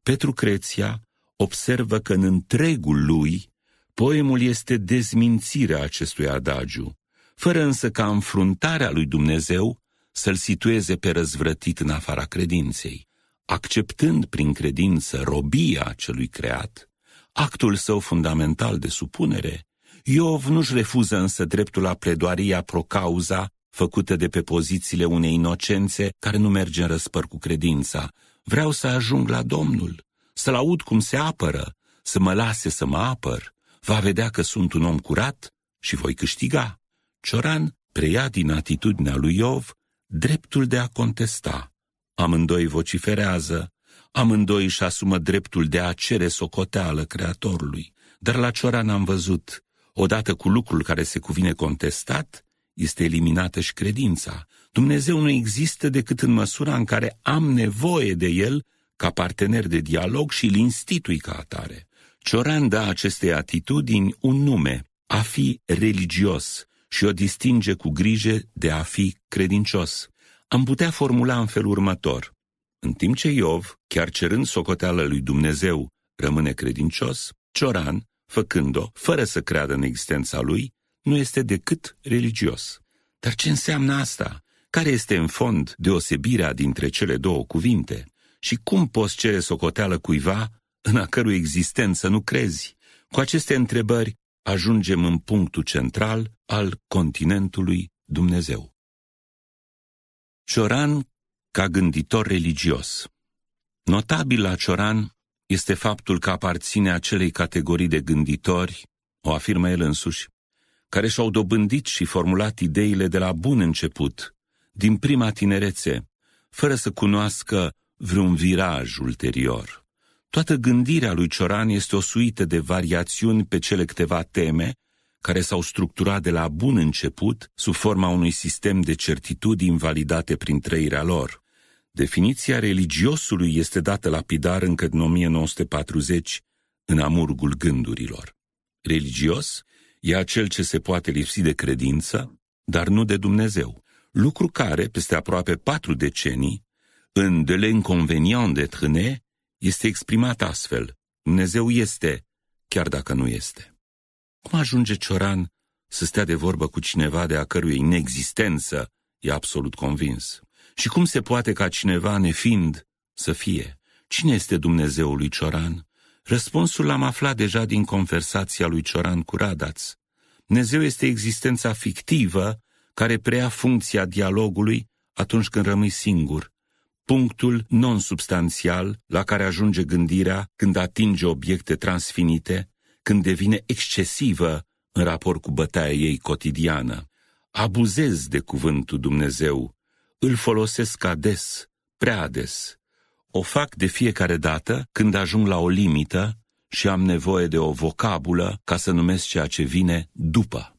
Petru Creția observă că în întregul lui poemul este dezmințirea acestui adagiu, fără însă ca înfruntarea lui Dumnezeu să-l situeze pe răzvrătit în afara credinței. Acceptând prin credință robia celui creat, actul său fundamental de supunere, Iov nu-și refuză însă dreptul la pledoaria pro cauza făcută de pe pozițiile unei inocențe care nu merge în răspăr cu credința. Vreau să ajung la Domnul, să-L aud cum se apără, să mă lase să mă apăr. Va vedea că sunt un om curat și voi câștiga. Cioran preia din atitudinea lui Iov dreptul de a contesta. Amândoi vociferează, amândoi își asumă dreptul de a cere socoteală Creatorului. Dar la Cioran am văzut Odată cu lucrul care se cuvine contestat, este eliminată și credința. Dumnezeu nu există decât în măsura în care am nevoie de El ca partener de dialog și îl institui ca atare. Cioran dă acestei atitudini un nume, a fi religios, și o distinge cu grijă de a fi credincios. Am putea formula în felul următor. În timp ce Iov, chiar cerând socoteală lui Dumnezeu, rămâne credincios, Cioran făcând-o fără să creadă în existența lui, nu este decât religios. Dar ce înseamnă asta? Care este în fond deosebirea dintre cele două cuvinte? Și cum poți cere socoteală cuiva în a cărui existență nu crezi? Cu aceste întrebări ajungem în punctul central al continentului Dumnezeu. Cioran ca gânditor religios Notabil la Cioran este faptul că aparține acelei categorii de gânditori, o afirmă el însuși, care și-au dobândit și formulat ideile de la bun început, din prima tinerețe, fără să cunoască vreun viraj ulterior. Toată gândirea lui Cioran este o suită de variațiuni pe cele câteva teme care s-au structurat de la bun început sub forma unui sistem de certitudini validate prin trăirea lor. Definiția religiosului este dată lapidar încă în 1940 în amurgul gândurilor. Religios e acel ce se poate lipsi de credință, dar nu de Dumnezeu, lucru care, peste aproape patru decenii, în De l'inconvenient de trâne, este exprimat astfel. Dumnezeu este, chiar dacă nu este. Cum ajunge Cioran să stea de vorbă cu cineva de a cărui inexistență e absolut convins? Și cum se poate ca cineva, nefiind, să fie? Cine este Dumnezeul lui Cioran? Răspunsul l-am aflat deja din conversația lui Cioran cu Radaț. Dumnezeu este existența fictivă care preia funcția dialogului atunci când rămâi singur, punctul non-substanțial la care ajunge gândirea când atinge obiecte transfinite, când devine excesivă în raport cu bătaia ei cotidiană. Abuzez de cuvântul Dumnezeu îl folosesc ades, prea ades. O fac de fiecare dată când ajung la o limită și am nevoie de o vocabulă ca să numesc ceea ce vine după.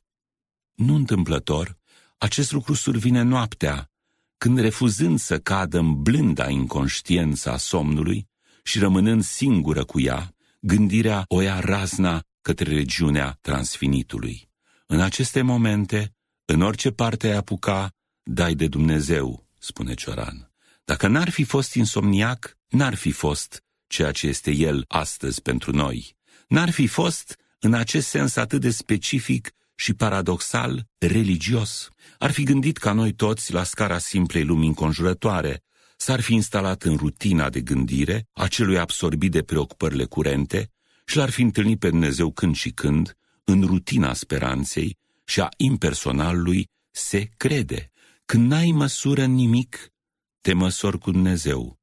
Nu întâmplător, acest lucru survine noaptea, când refuzând să cadă în blânda inconștiența a somnului și rămânând singură cu ea, gândirea o ia razna către regiunea transfinitului. În aceste momente, în orice parte ai apuca, dai de Dumnezeu, spune Cioran. Dacă n-ar fi fost insomniac, n-ar fi fost ceea ce este el astăzi pentru noi. N-ar fi fost, în acest sens atât de specific și paradoxal, religios. Ar fi gândit ca noi toți la scara simplei lumii înconjurătoare, s-ar fi instalat în rutina de gândire a celui absorbit de preocupările curente și l-ar fi întâlnit pe Dumnezeu când și când, în rutina speranței și a impersonalului se crede. Când n-ai măsură nimic, te măsori cu Dumnezeu.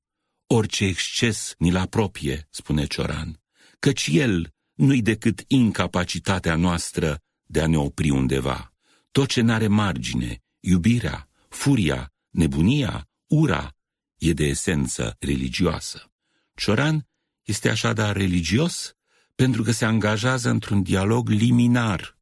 Orice exces ni-l apropie, spune Cioran, căci el nu-i decât incapacitatea noastră de a ne opri undeva. Tot ce n-are margine, iubirea, furia, nebunia, ura, e de esență religioasă. Cioran este așadar religios pentru că se angajează într-un dialog liminar,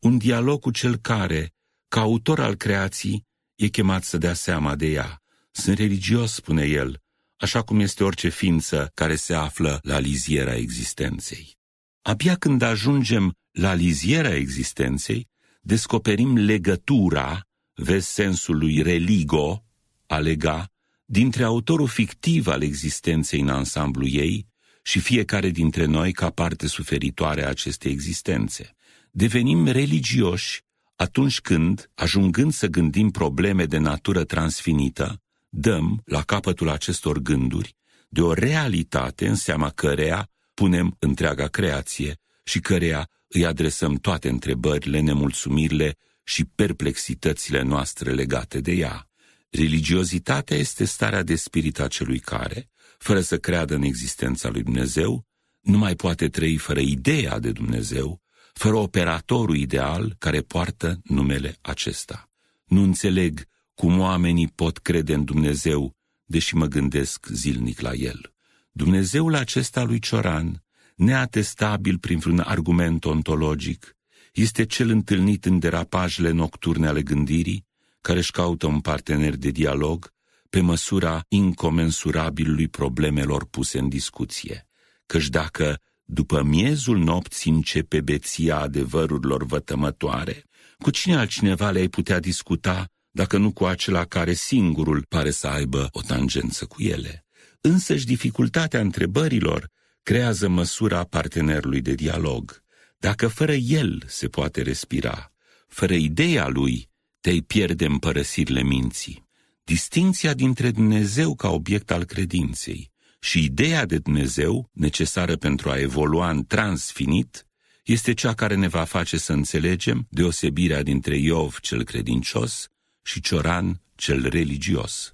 un dialog cu cel care, ca autor al creației, e chemat să dea seama de ea. Sunt religios, spune el, așa cum este orice ființă care se află la liziera existenței. Abia când ajungem la liziera existenței, descoperim legătura, vezi sensul lui religo, a lega, dintre autorul fictiv al existenței în ansamblu ei și fiecare dintre noi ca parte suferitoare a acestei existențe. Devenim religioși atunci când, ajungând să gândim probleme de natură transfinită, dăm, la capătul acestor gânduri, de o realitate în seama căreia punem întreaga creație și căreia îi adresăm toate întrebările, nemulțumirile și perplexitățile noastre legate de ea. Religiozitatea este starea de spirit a celui care, fără să creadă în existența lui Dumnezeu, nu mai poate trăi fără ideea de Dumnezeu fără operatorul ideal care poartă numele acesta. Nu înțeleg cum oamenii pot crede în Dumnezeu, deși mă gândesc zilnic la el. Dumnezeul acesta lui Cioran, neatestabil prin vreun argument ontologic, este cel întâlnit în derapajele nocturne ale gândirii, care își caută un partener de dialog pe măsura incomensurabilului problemelor puse în discuție. Căci dacă după miezul nopții începe beția adevărurilor vătămătoare. Cu cine altcineva le-ai putea discuta dacă nu cu acela care singurul pare să aibă o tangență cu ele? Însăși dificultatea întrebărilor creează măsura partenerului de dialog. Dacă fără el se poate respira, fără ideea lui, te-ai pierde în părăsirile minții. Distinția dintre Dumnezeu ca obiect al credinței și ideea de Dumnezeu, necesară pentru a evolua în transfinit, este cea care ne va face să înțelegem deosebirea dintre Iov cel credincios și Cioran cel religios.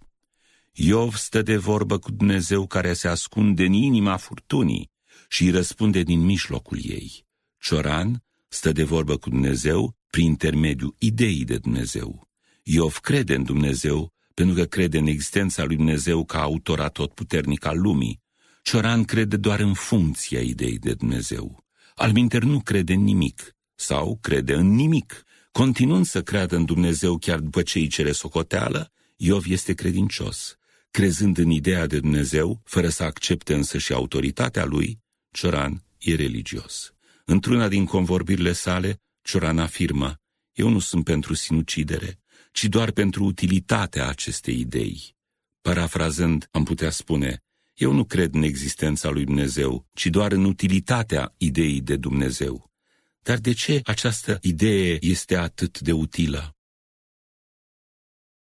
Iov stă de vorbă cu Dumnezeu care se ascunde în inima furtunii și îi răspunde din mijlocul ei. Cioran stă de vorbă cu Dumnezeu prin intermediul ideii de Dumnezeu. Iov crede în Dumnezeu pentru că crede în existența lui Dumnezeu ca autor atotputernic al lumii. Cioran crede doar în funcția ideii de Dumnezeu. Alminter nu crede în nimic sau crede în nimic. Continuând să creadă în Dumnezeu chiar după ce îi cere socoteală, Iov este credincios. Crezând în ideea de Dumnezeu, fără să accepte însă și autoritatea lui, Cioran e religios. Într-una din convorbirile sale, Cioran afirmă, eu nu sunt pentru sinucidere, ci doar pentru utilitatea acestei idei. Parafrazând, am putea spune, eu nu cred în existența lui Dumnezeu, ci doar în utilitatea ideii de Dumnezeu. Dar de ce această idee este atât de utilă?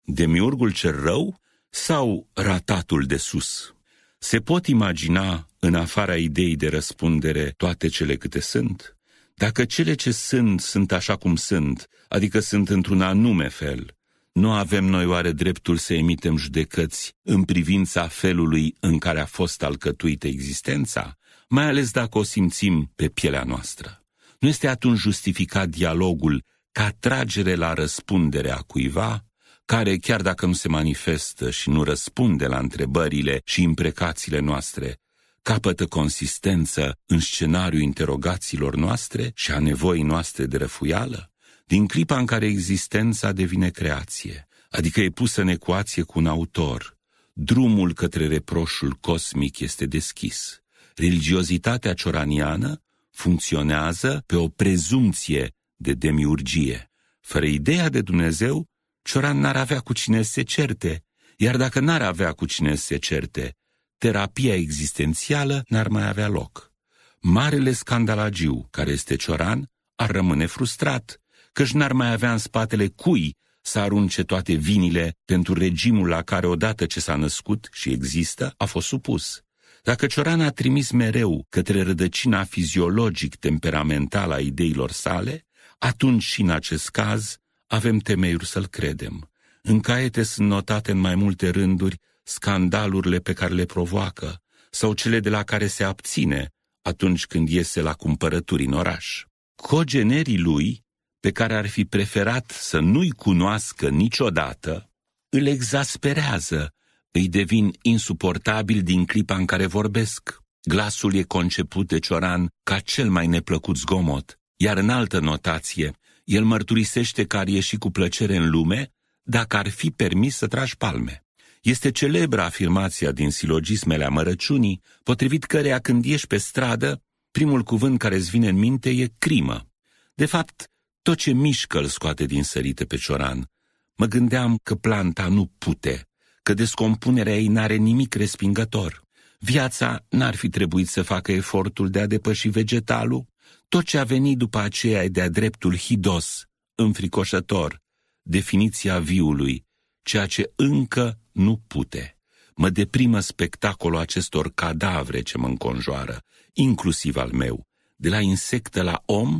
Demiurgul cel rău sau ratatul de sus? Se pot imagina, în afara ideii de răspundere, toate cele câte sunt? Dacă cele ce sunt sunt așa cum sunt, adică sunt într-un anume fel, nu avem noi oare dreptul să emitem judecăți în privința felului în care a fost alcătuită existența, mai ales dacă o simțim pe pielea noastră? Nu este atunci justificat dialogul ca tragere la răspundere a cuiva, care, chiar dacă nu se manifestă și nu răspunde la întrebările și imprecațiile noastre, capătă consistență în scenariul interogațiilor noastre și a nevoii noastre de răfuială? din clipa în care existența devine creație, adică e pusă în ecuație cu un autor, drumul către reproșul cosmic este deschis. Religiozitatea cioraniană funcționează pe o prezumție de demiurgie. Fără ideea de Dumnezeu, Cioran n-ar avea cu cine se certe, iar dacă n-ar avea cu cine se certe, terapia existențială n-ar mai avea loc. Marele scandalagiu, care este Cioran, ar rămâne frustrat, căci n-ar mai avea în spatele cui să arunce toate vinile pentru regimul la care odată ce s-a născut și există, a fost supus. Dacă Cioran a trimis mereu către rădăcina fiziologic-temperamentală a ideilor sale, atunci și în acest caz avem temeiuri să-l credem. În caiete sunt notate în mai multe rânduri scandalurile pe care le provoacă sau cele de la care se abține atunci când iese la cumpărături în oraș. Cogenerii lui pe care ar fi preferat să nu-i cunoască niciodată, îl exasperează, îi devin insuportabil din clipa în care vorbesc. Glasul e conceput de Cioran ca cel mai neplăcut zgomot, iar în altă notație, el mărturisește că ar ieși cu plăcere în lume dacă ar fi permis să tragi palme. Este celebra afirmația din silogismele amărăciunii, potrivit căreia când ieși pe stradă, primul cuvânt care îți vine în minte e crimă. De fapt, tot ce mișcă îl scoate din sărite pe cioran. Mă gândeam că planta nu pute, că descompunerea ei n-are nimic respingător. Viața n-ar fi trebuit să facă efortul de a depăși vegetalul. Tot ce a venit după aceea e de-a dreptul hidos, înfricoșător, definiția viului, ceea ce încă nu pute. Mă deprimă spectacolul acestor cadavre ce mă înconjoară, inclusiv al meu, de la insectă la om,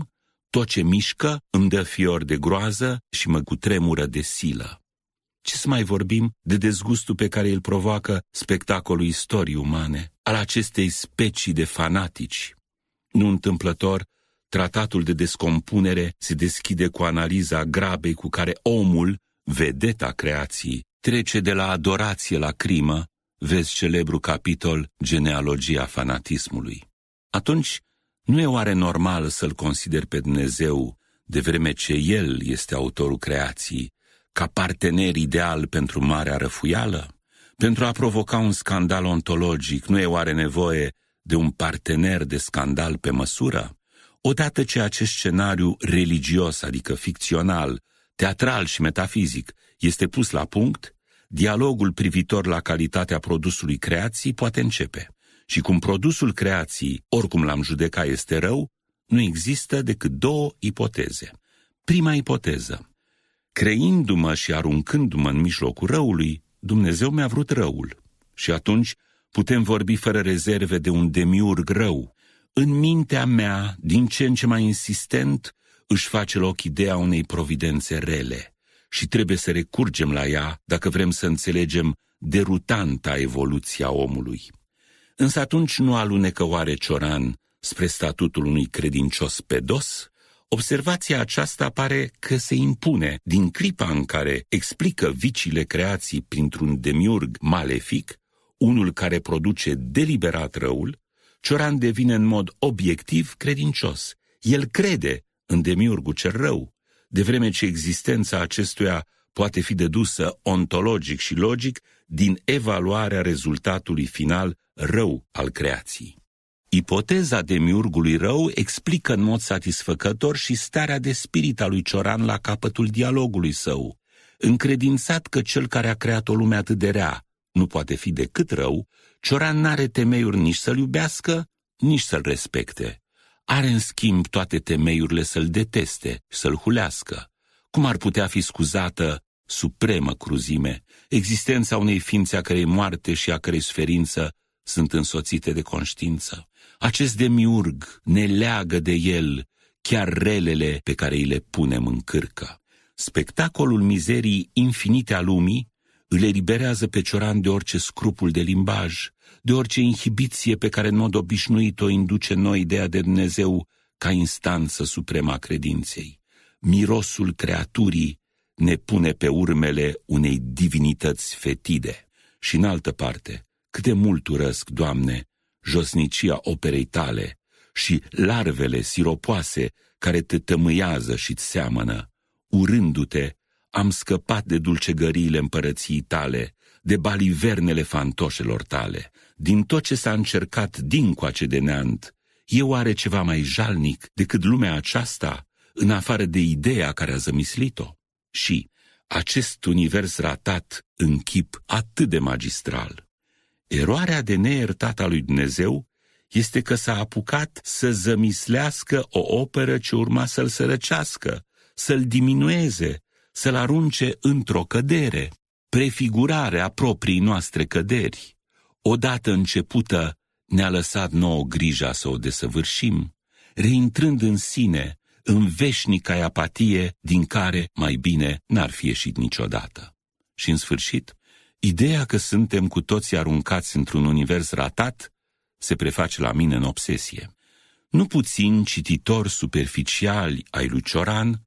tot ce mișcă îmi dă fior de groază și mă cutremură de silă. Ce să mai vorbim de dezgustul pe care îl provoacă spectacolul istoriei umane, al acestei specii de fanatici. Nu întâmplător, tratatul de descompunere se deschide cu analiza grabei cu care omul, vedeta creației, trece de la adorație la crimă, vezi celebru capitol Genealogia fanatismului. Atunci nu e oare normal să-L consider pe Dumnezeu, de vreme ce El este autorul creației, ca partener ideal pentru marea răfuială? Pentru a provoca un scandal ontologic, nu e oare nevoie de un partener de scandal pe măsură? Odată ce acest scenariu religios, adică ficțional, teatral și metafizic, este pus la punct, dialogul privitor la calitatea produsului creației poate începe și cum produsul creației, oricum l-am judeca, este rău, nu există decât două ipoteze. Prima ipoteză. Creindu-mă și aruncându-mă în mijlocul răului, Dumnezeu mi-a vrut răul. Și atunci putem vorbi fără rezerve de un demiurg rău. În mintea mea, din ce în ce mai insistent, își face loc ideea unei providențe rele și trebuie să recurgem la ea dacă vrem să înțelegem derutanta evoluția omului. Însă atunci nu alunecă oare Cioran spre statutul unui credincios pedos? Observația aceasta pare că se impune din clipa în care explică vicile creații printr-un demiurg malefic, unul care produce deliberat răul, Cioran devine în mod obiectiv credincios. El crede în demiurgul cel rău, de vreme ce existența acestuia poate fi dedusă ontologic și logic din evaluarea rezultatului final rău al creației. Ipoteza demiurgului rău explică în mod satisfăcător și starea de spirit a lui Cioran la capătul dialogului său, încredințat că cel care a creat o lume atât de rea nu poate fi decât rău, Cioran n-are temeiuri nici să-l iubească, nici să-l respecte. Are în schimb toate temeiurile să-l deteste, să-l hulească. Cum ar putea fi scuzată supremă cruzime, existența unei ființe a cărei moarte și a cărei suferință sunt însoțite de conștiință. Acest demiurg ne leagă de el chiar relele pe care îi le punem în cârcă. Spectacolul mizerii infinite a lumii îl eliberează pe Cioran de orice scrupul de limbaj, de orice inhibiție pe care în mod obișnuit o induce noi ideea de Dumnezeu ca instanță suprema a credinței. Mirosul creaturii ne pune pe urmele unei divinități fetide. Și în altă parte, cât de mult urăsc, Doamne, josnicia operei tale și larvele siropoase care te tămâiază și-ți seamănă. Urându-te, am scăpat de dulcegăriile împărăției tale, de balivernele fantoșelor tale. Din tot ce s-a încercat dincoace de neant, e oare ceva mai jalnic decât lumea aceasta, în afară de ideea care a zămislit-o? Și acest univers ratat în chip atât de magistral. Eroarea de neiertat a lui Dumnezeu este că s-a apucat să zămislească o operă ce urma să-l sărăcească, să-l diminueze, să-l arunce într-o cădere, prefigurarea proprii noastre căderi. Odată începută, ne-a lăsat nouă grija să o desăvârșim, reintrând în sine, în veșnica apatie din care mai bine n-ar fi ieșit niciodată. Și în sfârșit, Ideea că suntem cu toții aruncați într-un univers ratat se preface la mine în obsesie. Nu puțin cititori superficiali ai lui Cioran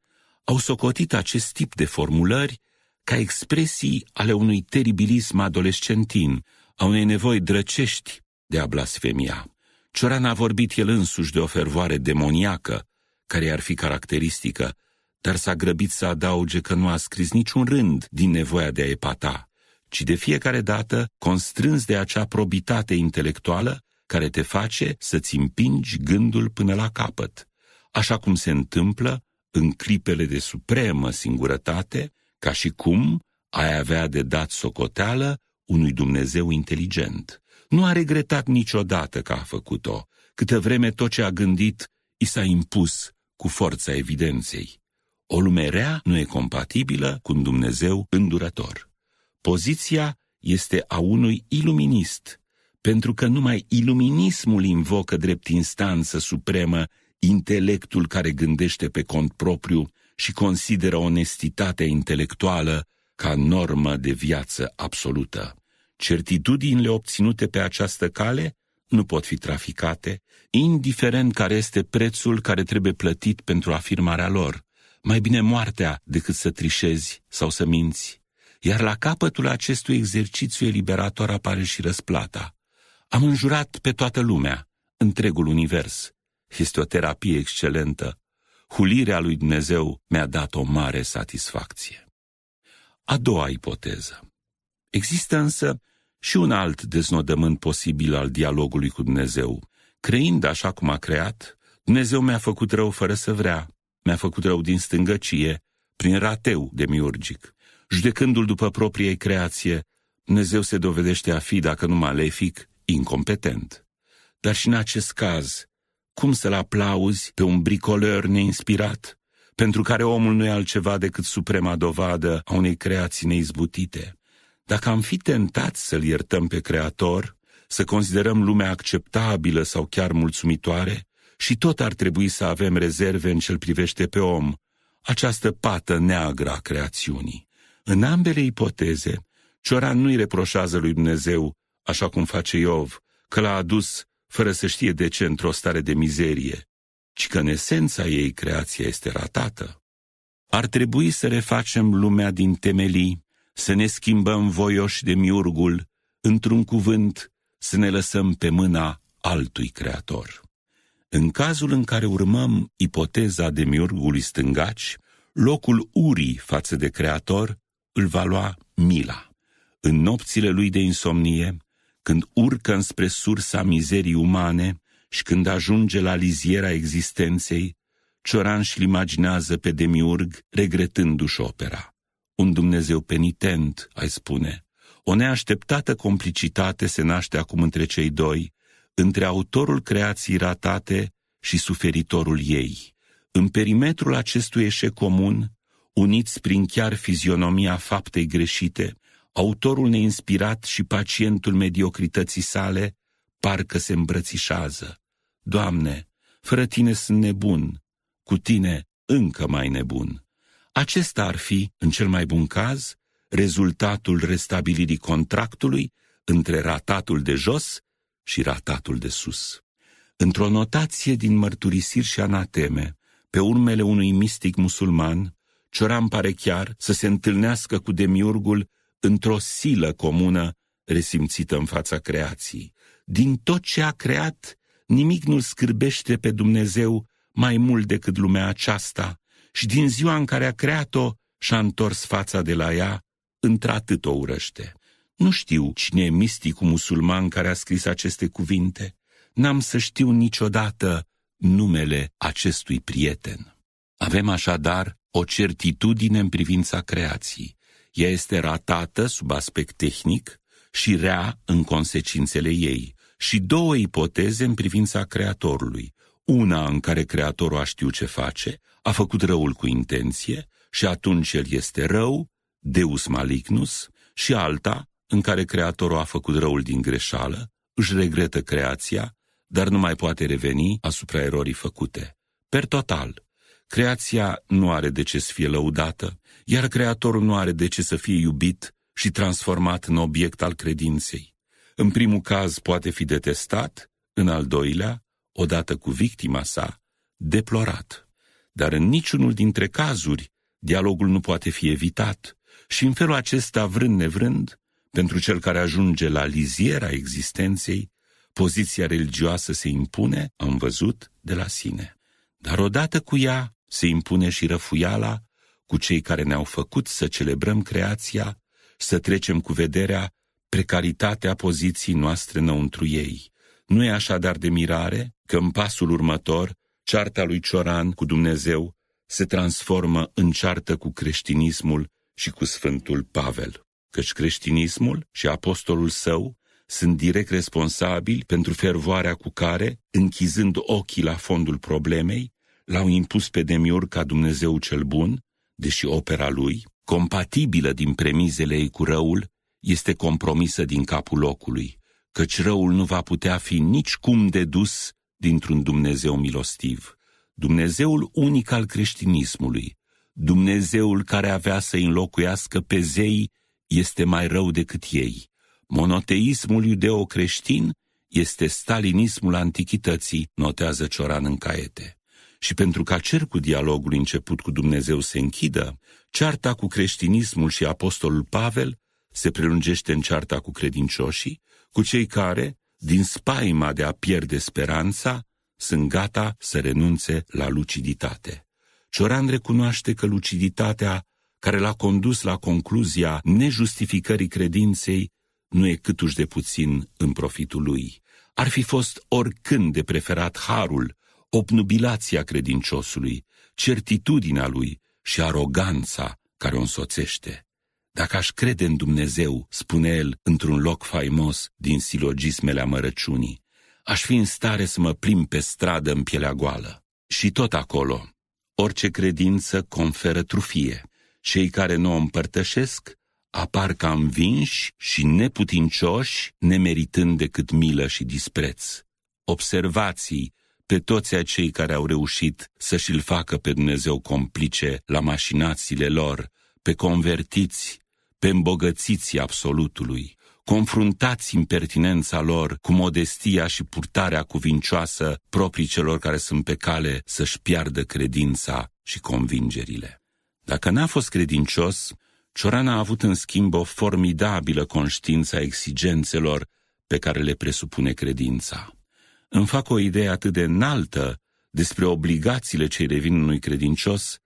au socotit acest tip de formulări ca expresii ale unui teribilism adolescentin, a unei nevoi drăcești de a blasfemia. Cioran a vorbit el însuși de o fervoare demoniacă, care ar fi caracteristică, dar s-a grăbit să adauge că nu a scris niciun rând din nevoia de a epata, ci de fiecare dată constrâns de acea probitate intelectuală care te face să-ți împingi gândul până la capăt, așa cum se întâmplă în clipele de supremă singurătate, ca și cum ai avea de dat socoteală unui Dumnezeu inteligent. Nu a regretat niciodată că a făcut-o, câtă vreme tot ce a gândit i s-a impus cu forța evidenței. O lume rea nu e compatibilă cu un Dumnezeu îndurător. Poziția este a unui iluminist, pentru că numai iluminismul invocă drept instanță supremă intelectul care gândește pe cont propriu și consideră onestitatea intelectuală ca normă de viață absolută. Certitudinile obținute pe această cale nu pot fi traficate, indiferent care este prețul care trebuie plătit pentru afirmarea lor. Mai bine moartea decât să trișezi sau să minți iar la capătul acestui exercițiu eliberator apare și răsplata. Am înjurat pe toată lumea, întregul univers. Este o terapie excelentă. Hulirea lui Dumnezeu mi-a dat o mare satisfacție. A doua ipoteză. Există însă și un alt deznodământ posibil al dialogului cu Dumnezeu. Creind așa cum a creat, Dumnezeu mi-a făcut rău fără să vrea, mi-a făcut rău din stângăcie, prin rateu de miurgic judecându-l după propriei creație, Dumnezeu se dovedește a fi, dacă nu malefic, incompetent. Dar și în acest caz, cum să-l aplauzi pe un bricoleur neinspirat, pentru care omul nu e altceva decât suprema dovadă a unei creații neizbutite? Dacă am fi tentat să-l iertăm pe Creator, să considerăm lumea acceptabilă sau chiar mulțumitoare, și tot ar trebui să avem rezerve în ce privește pe om, această pată neagră a creațiunii. În ambele ipoteze, Cioran nu-i reproșează lui Dumnezeu, așa cum face Iov, că l-a adus, fără să știe de ce, într-o stare de mizerie, ci că în esența ei creația este ratată. Ar trebui să refacem lumea din temelii, să ne schimbăm voioși de miurgul, într-un cuvânt, să ne lăsăm pe mâna altui creator. În cazul în care urmăm ipoteza de miurgului stângaci, locul urii față de creator îl va lua mila. În nopțile lui de insomnie, când urcă înspre sursa mizerii umane și când ajunge la liziera existenței, Cioran și-l imaginează pe Demiurg regretându-și opera. Un Dumnezeu penitent, ai spune. O neașteptată complicitate se naște acum între cei doi, între autorul creației ratate și suferitorul ei. În perimetrul acestui eșec comun uniți prin chiar fizionomia faptei greșite, autorul neinspirat și pacientul mediocrității sale, parcă se îmbrățișează. Doamne, fără tine sunt nebun, cu tine încă mai nebun. Acesta ar fi, în cel mai bun caz, rezultatul restabilirii contractului între ratatul de jos și ratatul de sus. Într-o notație din mărturisiri și anateme, pe urmele unui mistic musulman, Cioran pare chiar să se întâlnească cu demiurgul într-o silă comună resimțită în fața creației. Din tot ce a creat, nimic nu-l scârbește pe Dumnezeu mai mult decât lumea aceasta și din ziua în care a creat-o și-a întors fața de la ea, într-atât o urăște. Nu știu cine e misticul musulman care a scris aceste cuvinte. N-am să știu niciodată numele acestui prieten. Avem așadar o certitudine în privința creației. Ea este ratată sub aspect tehnic și rea în consecințele ei. Și două ipoteze în privința creatorului. Una în care creatorul a știut ce face, a făcut răul cu intenție și atunci el este rău, deus malignus, și alta în care creatorul a făcut răul din greșeală, își regretă creația, dar nu mai poate reveni asupra erorii făcute. Per total, Creația nu are de ce să fie lăudată, iar Creatorul nu are de ce să fie iubit și transformat în obiect al credinței. În primul caz poate fi detestat, în al doilea, odată cu victima sa, deplorat. Dar în niciunul dintre cazuri, dialogul nu poate fi evitat și în felul acesta, vrând nevrând, pentru cel care ajunge la liziera existenței, poziția religioasă se impune, am văzut, de la sine. Dar odată cu ea, se impune și răfuiala cu cei care ne-au făcut să celebrăm creația, să trecem cu vederea precaritatea poziției noastre înăuntru ei. Nu e așadar de mirare că în pasul următor, cearta lui Cioran cu Dumnezeu se transformă în ceartă cu creștinismul și cu Sfântul Pavel, căci creștinismul și apostolul său sunt direct responsabili pentru fervoarea cu care, închizând ochii la fondul problemei, l-au impus pe Demiur ca Dumnezeu cel bun, deși opera lui, compatibilă din premizele ei cu răul, este compromisă din capul locului, căci răul nu va putea fi nici cum dedus dintr-un Dumnezeu milostiv. Dumnezeul unic al creștinismului, Dumnezeul care avea să înlocuiască pe zei, este mai rău decât ei. Monoteismul iudeo-creștin este stalinismul antichității, notează Cioran în caiete și pentru ca cercul dialogului început cu Dumnezeu se închidă, cearta cu creștinismul și apostolul Pavel se prelungește în cearta cu credincioșii, cu cei care, din spaima de a pierde speranța, sunt gata să renunțe la luciditate. Cioran recunoaște că luciditatea care l-a condus la concluzia nejustificării credinței nu e câtuși de puțin în profitul lui. Ar fi fost oricând de preferat harul obnubilația credinciosului, certitudinea lui și aroganța care o însoțește. Dacă aș crede în Dumnezeu, spune el într-un loc faimos din silogismele amărăciunii, aș fi în stare să mă plim pe stradă în pielea goală. Și tot acolo, orice credință conferă trufie. Cei care nu o împărtășesc apar ca învinși și neputincioși, nemeritând decât milă și dispreț. Observații pe toți acei care au reușit să și-l facă pe Dumnezeu complice la mașinațiile lor, pe convertiți, pe îmbogățiții absolutului. Confruntați impertinența lor cu modestia și purtarea cuvincioasă proprii celor care sunt pe cale să-și piardă credința și convingerile. Dacă n-a fost credincios, Cioran a avut în schimb o formidabilă conștiință a exigențelor pe care le presupune credința îmi fac o idee atât de înaltă despre obligațiile ce revin unui credincios,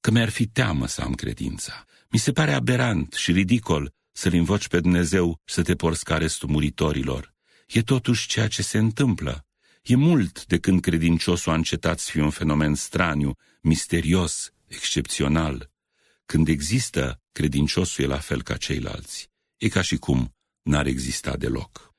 că mi-ar fi teamă să am credința. Mi se pare aberant și ridicol să-L invoci pe Dumnezeu să te porți ca restul muritorilor. E totuși ceea ce se întâmplă. E mult de când credinciosul a încetat să fie un fenomen straniu, misterios, excepțional. Când există, credinciosul e la fel ca ceilalți. E ca și cum n-ar exista deloc.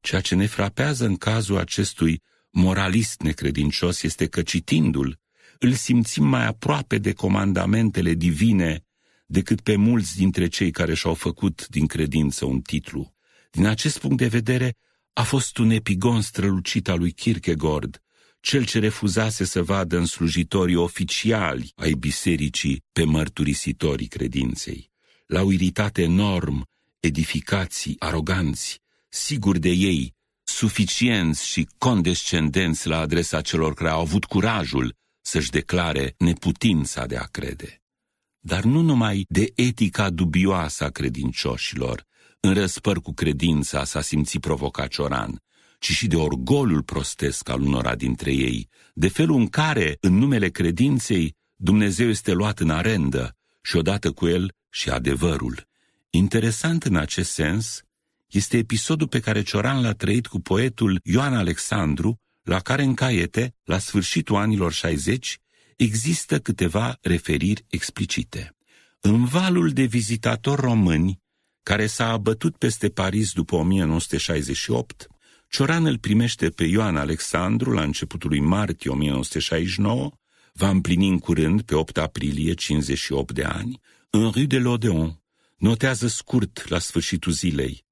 Ceea ce ne frapează în cazul acestui moralist necredincios este că citindu-l, îl simțim mai aproape de comandamentele divine decât pe mulți dintre cei care și-au făcut din credință un titlu. Din acest punct de vedere, a fost un epigon strălucit al lui Kierkegaard, cel ce refuzase să vadă în slujitorii oficiali ai bisericii pe mărturisitorii credinței. L-au iritat enorm edificații aroganți, sigur de ei, suficienți și condescendenți la adresa celor care au avut curajul să-și declare neputința de a crede. Dar nu numai de etica dubioasă a credincioșilor, în răspăr cu credința s-a simțit provocat Cioran, ci și de orgolul prostesc al unora dintre ei, de felul în care, în numele credinței, Dumnezeu este luat în arendă și odată cu el și adevărul. Interesant în acest sens este episodul pe care Cioran l-a trăit cu poetul Ioan Alexandru, la care în caiete, la sfârșitul anilor 60, există câteva referiri explicite. În valul de vizitatori români, care s-a abătut peste Paris după 1968, Cioran îl primește pe Ioan Alexandru la începutul lui martie 1969, va împlini în curând, pe 8 aprilie, 58 de ani, în Rue de Lodeon. Notează scurt la sfârșitul zilei.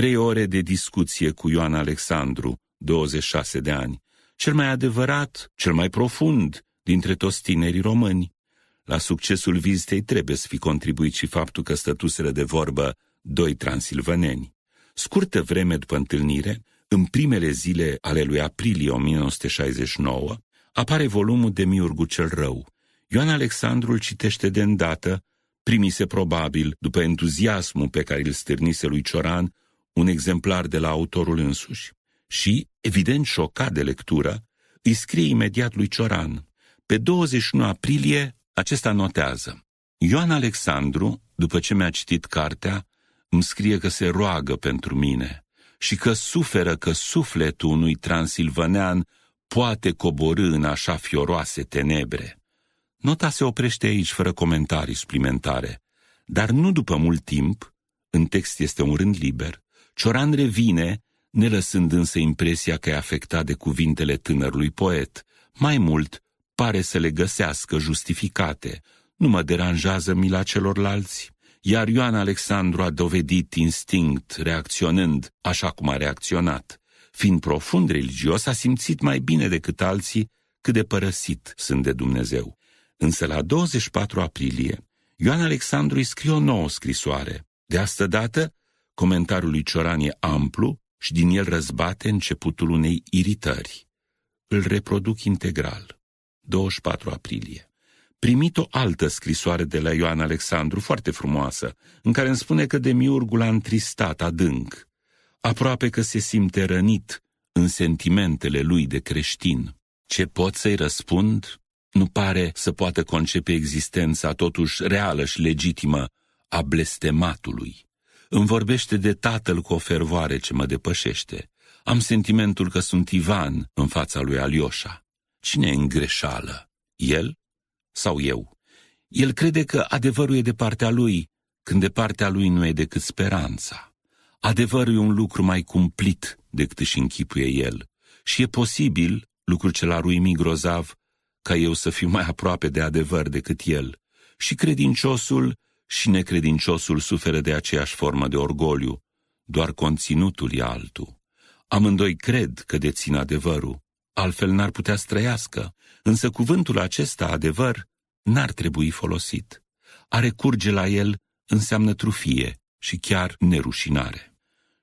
Trei ore de discuție cu Ioan Alexandru, 26 de ani, cel mai adevărat, cel mai profund dintre toți tinerii români. La succesul vizitei trebuie să fi contribuit și faptul că stătuseră de vorbă doi transilvaneni. Scurtă vreme după întâlnire, în primele zile ale lui aprilie 1969, apare volumul de Miurgu cel Rău. Ioan Alexandru îl citește de îndată, primise probabil, după entuziasmul pe care îl stârnise lui Cioran, un exemplar de la autorul însuși, și, evident șocat de lectură, îi scrie imediat lui Cioran. Pe 21 aprilie, acesta notează. Ioan Alexandru, după ce mi-a citit cartea, îmi scrie că se roagă pentru mine și că suferă că sufletul unui transilvanean poate coborâ în așa fioroase tenebre. Nota se oprește aici fără comentarii suplimentare, dar nu după mult timp, în text este un rând liber, Cioran revine, ne lăsând însă impresia că e afectat de cuvintele tânărului poet. Mai mult, pare să le găsească justificate. Nu mă deranjează mila celorlalți. Iar Ioan Alexandru a dovedit instinct, reacționând așa cum a reacționat. Fiind profund religios, a simțit mai bine decât alții cât de părăsit sunt de Dumnezeu. Însă la 24 aprilie, Ioan Alexandru îi scrie o nouă scrisoare. De asta dată, Comentariul lui Cioran e amplu și din el răzbate începutul unei iritări. Îl reproduc integral. 24 aprilie. Primit o altă scrisoare de la Ioan Alexandru, foarte frumoasă, în care îmi spune că demiurgul a întristat adânc. Aproape că se simte rănit în sentimentele lui de creștin. Ce pot să-i răspund? Nu pare să poată concepe existența totuși reală și legitimă a blestematului. Îmi vorbește de tatăl cu o fervoare ce mă depășește. Am sentimentul că sunt Ivan în fața lui Alioșa. Cine e în greșeală? El sau eu? El crede că adevărul e de partea lui, când de partea lui nu e decât speranța. Adevărul e un lucru mai cumplit decât își închipuie el. Și e posibil, lucru ce l-ar uimi grozav, ca eu să fiu mai aproape de adevăr decât el. Și credinciosul și necredinciosul suferă de aceeași formă de orgoliu, doar conținutul e altul. Amândoi cred că dețin adevărul, altfel n-ar putea străiască, însă cuvântul acesta, adevăr, n-ar trebui folosit. A recurge la el înseamnă trufie și chiar nerușinare.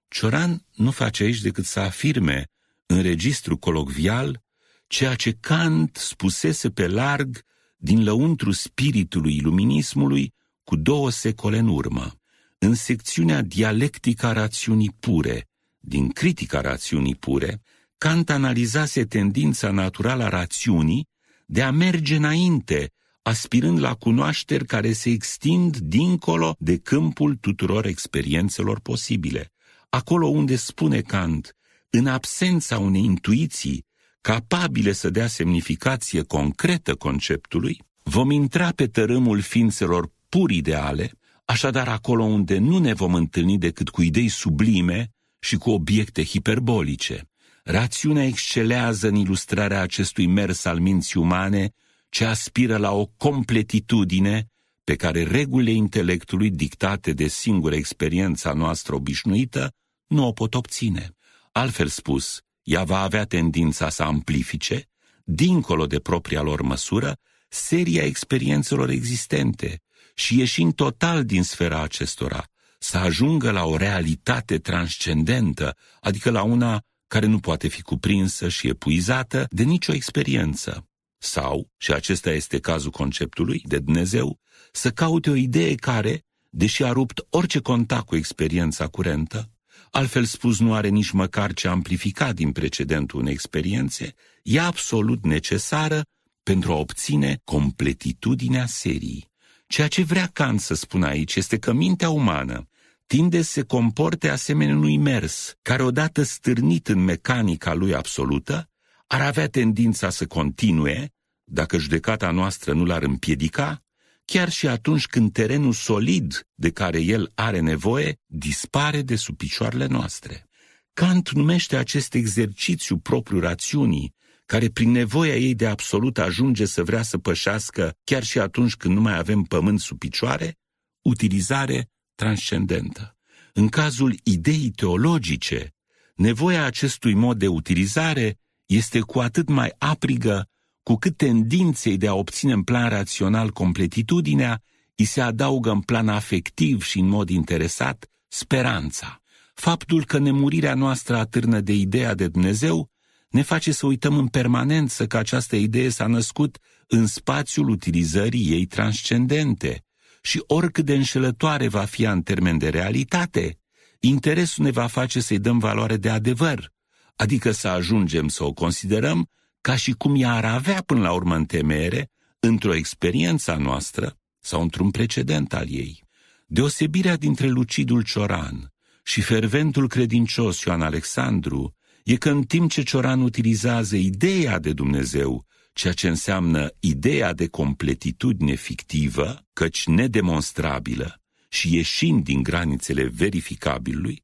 Cioran nu face aici decât să afirme, în registru colocvial, ceea ce Kant spusese pe larg din lăuntru spiritului iluminismului cu două secole în urmă, în secțiunea Dialectica rațiunii pure, din Critica rațiunii pure, Kant analizase tendința naturală a rațiunii de a merge înainte, aspirând la cunoașteri care se extind dincolo de câmpul tuturor experiențelor posibile. Acolo unde spune Kant, în absența unei intuiții capabile să dea semnificație concretă conceptului, vom intra pe tărâmul ființelor pur ideale, așadar acolo unde nu ne vom întâlni decât cu idei sublime și cu obiecte hiperbolice. Rațiunea excelează în ilustrarea acestui mers al minții umane, ce aspiră la o completitudine pe care regulile intelectului dictate de singura experiența noastră obișnuită nu o pot obține. Altfel spus, ea va avea tendința să amplifice, dincolo de propria lor măsură, seria experiențelor existente, și ieșind total din sfera acestora, să ajungă la o realitate transcendentă, adică la una care nu poate fi cuprinsă și epuizată de nicio experiență. Sau, și acesta este cazul conceptului de Dumnezeu, să caute o idee care, deși a rupt orice contact cu experiența curentă, altfel spus nu are nici măcar ce amplifica din precedentul unei experiențe, e absolut necesară pentru a obține completitudinea serii. Ceea ce vrea Kant să spună aici este că mintea umană tinde să se comporte asemenea unui mers, care odată stârnit în mecanica lui absolută, ar avea tendința să continue, dacă judecata noastră nu l-ar împiedica, chiar și atunci când terenul solid de care el are nevoie dispare de sub picioarele noastre. Kant numește acest exercițiu propriu rațiunii care prin nevoia ei de absolut ajunge să vrea să pășească chiar și atunci când nu mai avem pământ sub picioare, utilizare transcendentă. În cazul ideii teologice, nevoia acestui mod de utilizare este cu atât mai aprigă cu cât tendinței de a obține în plan rațional completitudinea îi se adaugă în plan afectiv și în mod interesat speranța. Faptul că nemurirea noastră atârnă de ideea de Dumnezeu ne face să uităm în permanență că această idee s-a născut în spațiul utilizării ei transcendente și oricât de înșelătoare va fi în termen de realitate, interesul ne va face să-i dăm valoare de adevăr, adică să ajungem să o considerăm ca și cum ea ar avea până la urmă temere, într-o experiență a noastră sau într-un precedent al ei. Deosebirea dintre lucidul Cioran și ferventul credincios Ioan Alexandru e că în timp ce Cioran utilizează ideea de Dumnezeu, ceea ce înseamnă ideea de completitudine fictivă, căci nedemonstrabilă și ieșind din granițele verificabilului,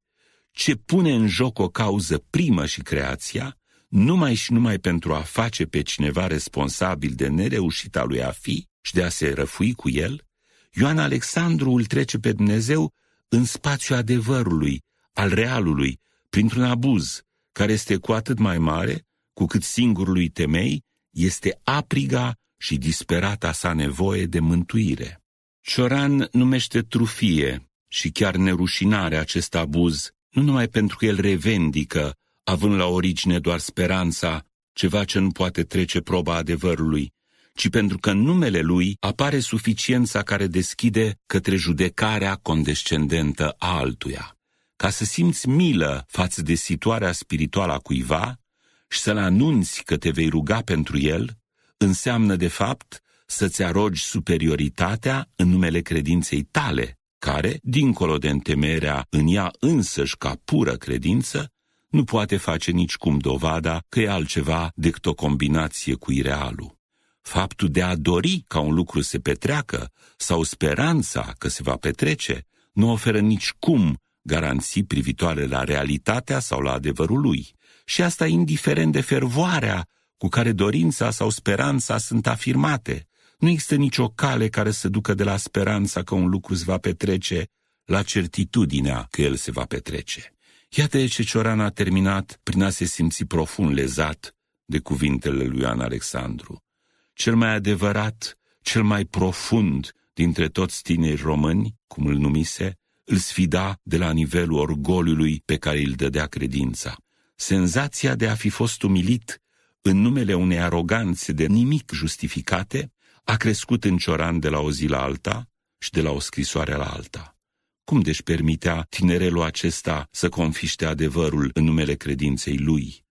ce pune în joc o cauză primă și creația, numai și numai pentru a face pe cineva responsabil de nereușita lui a fi și de a se răfui cu el, Ioan Alexandru îl trece pe Dumnezeu în spațiu adevărului, al realului, printr-un abuz, care este cu atât mai mare cu cât singurului temei este apriga și disperata sa nevoie de mântuire. Cioran numește trufie și chiar nerușinare acest abuz, nu numai pentru că el revendică, având la origine doar speranța, ceva ce nu poate trece proba adevărului, ci pentru că în numele lui apare suficiența care deschide către judecarea condescendentă a altuia ca să simți milă față de situarea spirituală a cuiva și să-l anunți că te vei ruga pentru el, înseamnă de fapt să-ți arogi superioritatea în numele credinței tale, care, dincolo de întemerea în ea însăși ca pură credință, nu poate face nicicum dovada că e altceva decât o combinație cu irealul. Faptul de a dori ca un lucru se petreacă sau speranța că se va petrece nu oferă nici cum garanții privitoare la realitatea sau la adevărul lui, și asta indiferent de fervoarea cu care dorința sau speranța sunt afirmate. Nu există nicio cale care să ducă de la speranța că un lucru se va petrece la certitudinea că el se va petrece. Iată ce Cioran a terminat prin a se simți profund lezat de cuvintele lui Ioan Alexandru. Cel mai adevărat, cel mai profund dintre toți tinerii români, cum îl numise, îl sfida de la nivelul orgoliului pe care îl dădea credința. Senzația de a fi fost umilit în numele unei aroganțe de nimic justificate a crescut în Cioran de la o zi la alta și de la o scrisoare la alta. Cum deci permitea tinerelul acesta să confiște adevărul în numele credinței lui?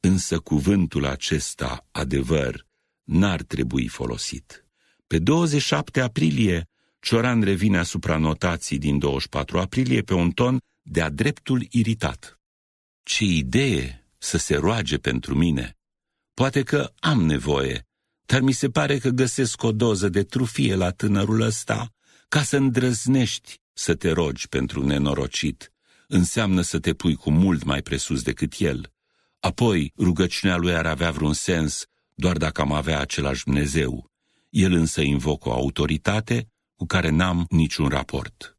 Însă cuvântul acesta, adevăr, n-ar trebui folosit. Pe 27 aprilie Cioran revine asupra notații din 24 aprilie pe un ton de-a dreptul iritat. Ce idee să se roage pentru mine! Poate că am nevoie, dar mi se pare că găsesc o doză de trufie la tânărul ăsta ca să îndrăznești să te rogi pentru nenorocit. Înseamnă să te pui cu mult mai presus decât el. Apoi, rugăciunea lui ar avea vreun sens doar dacă am avea același Dumnezeu. El însă invocă o autoritate cu care n-am niciun raport.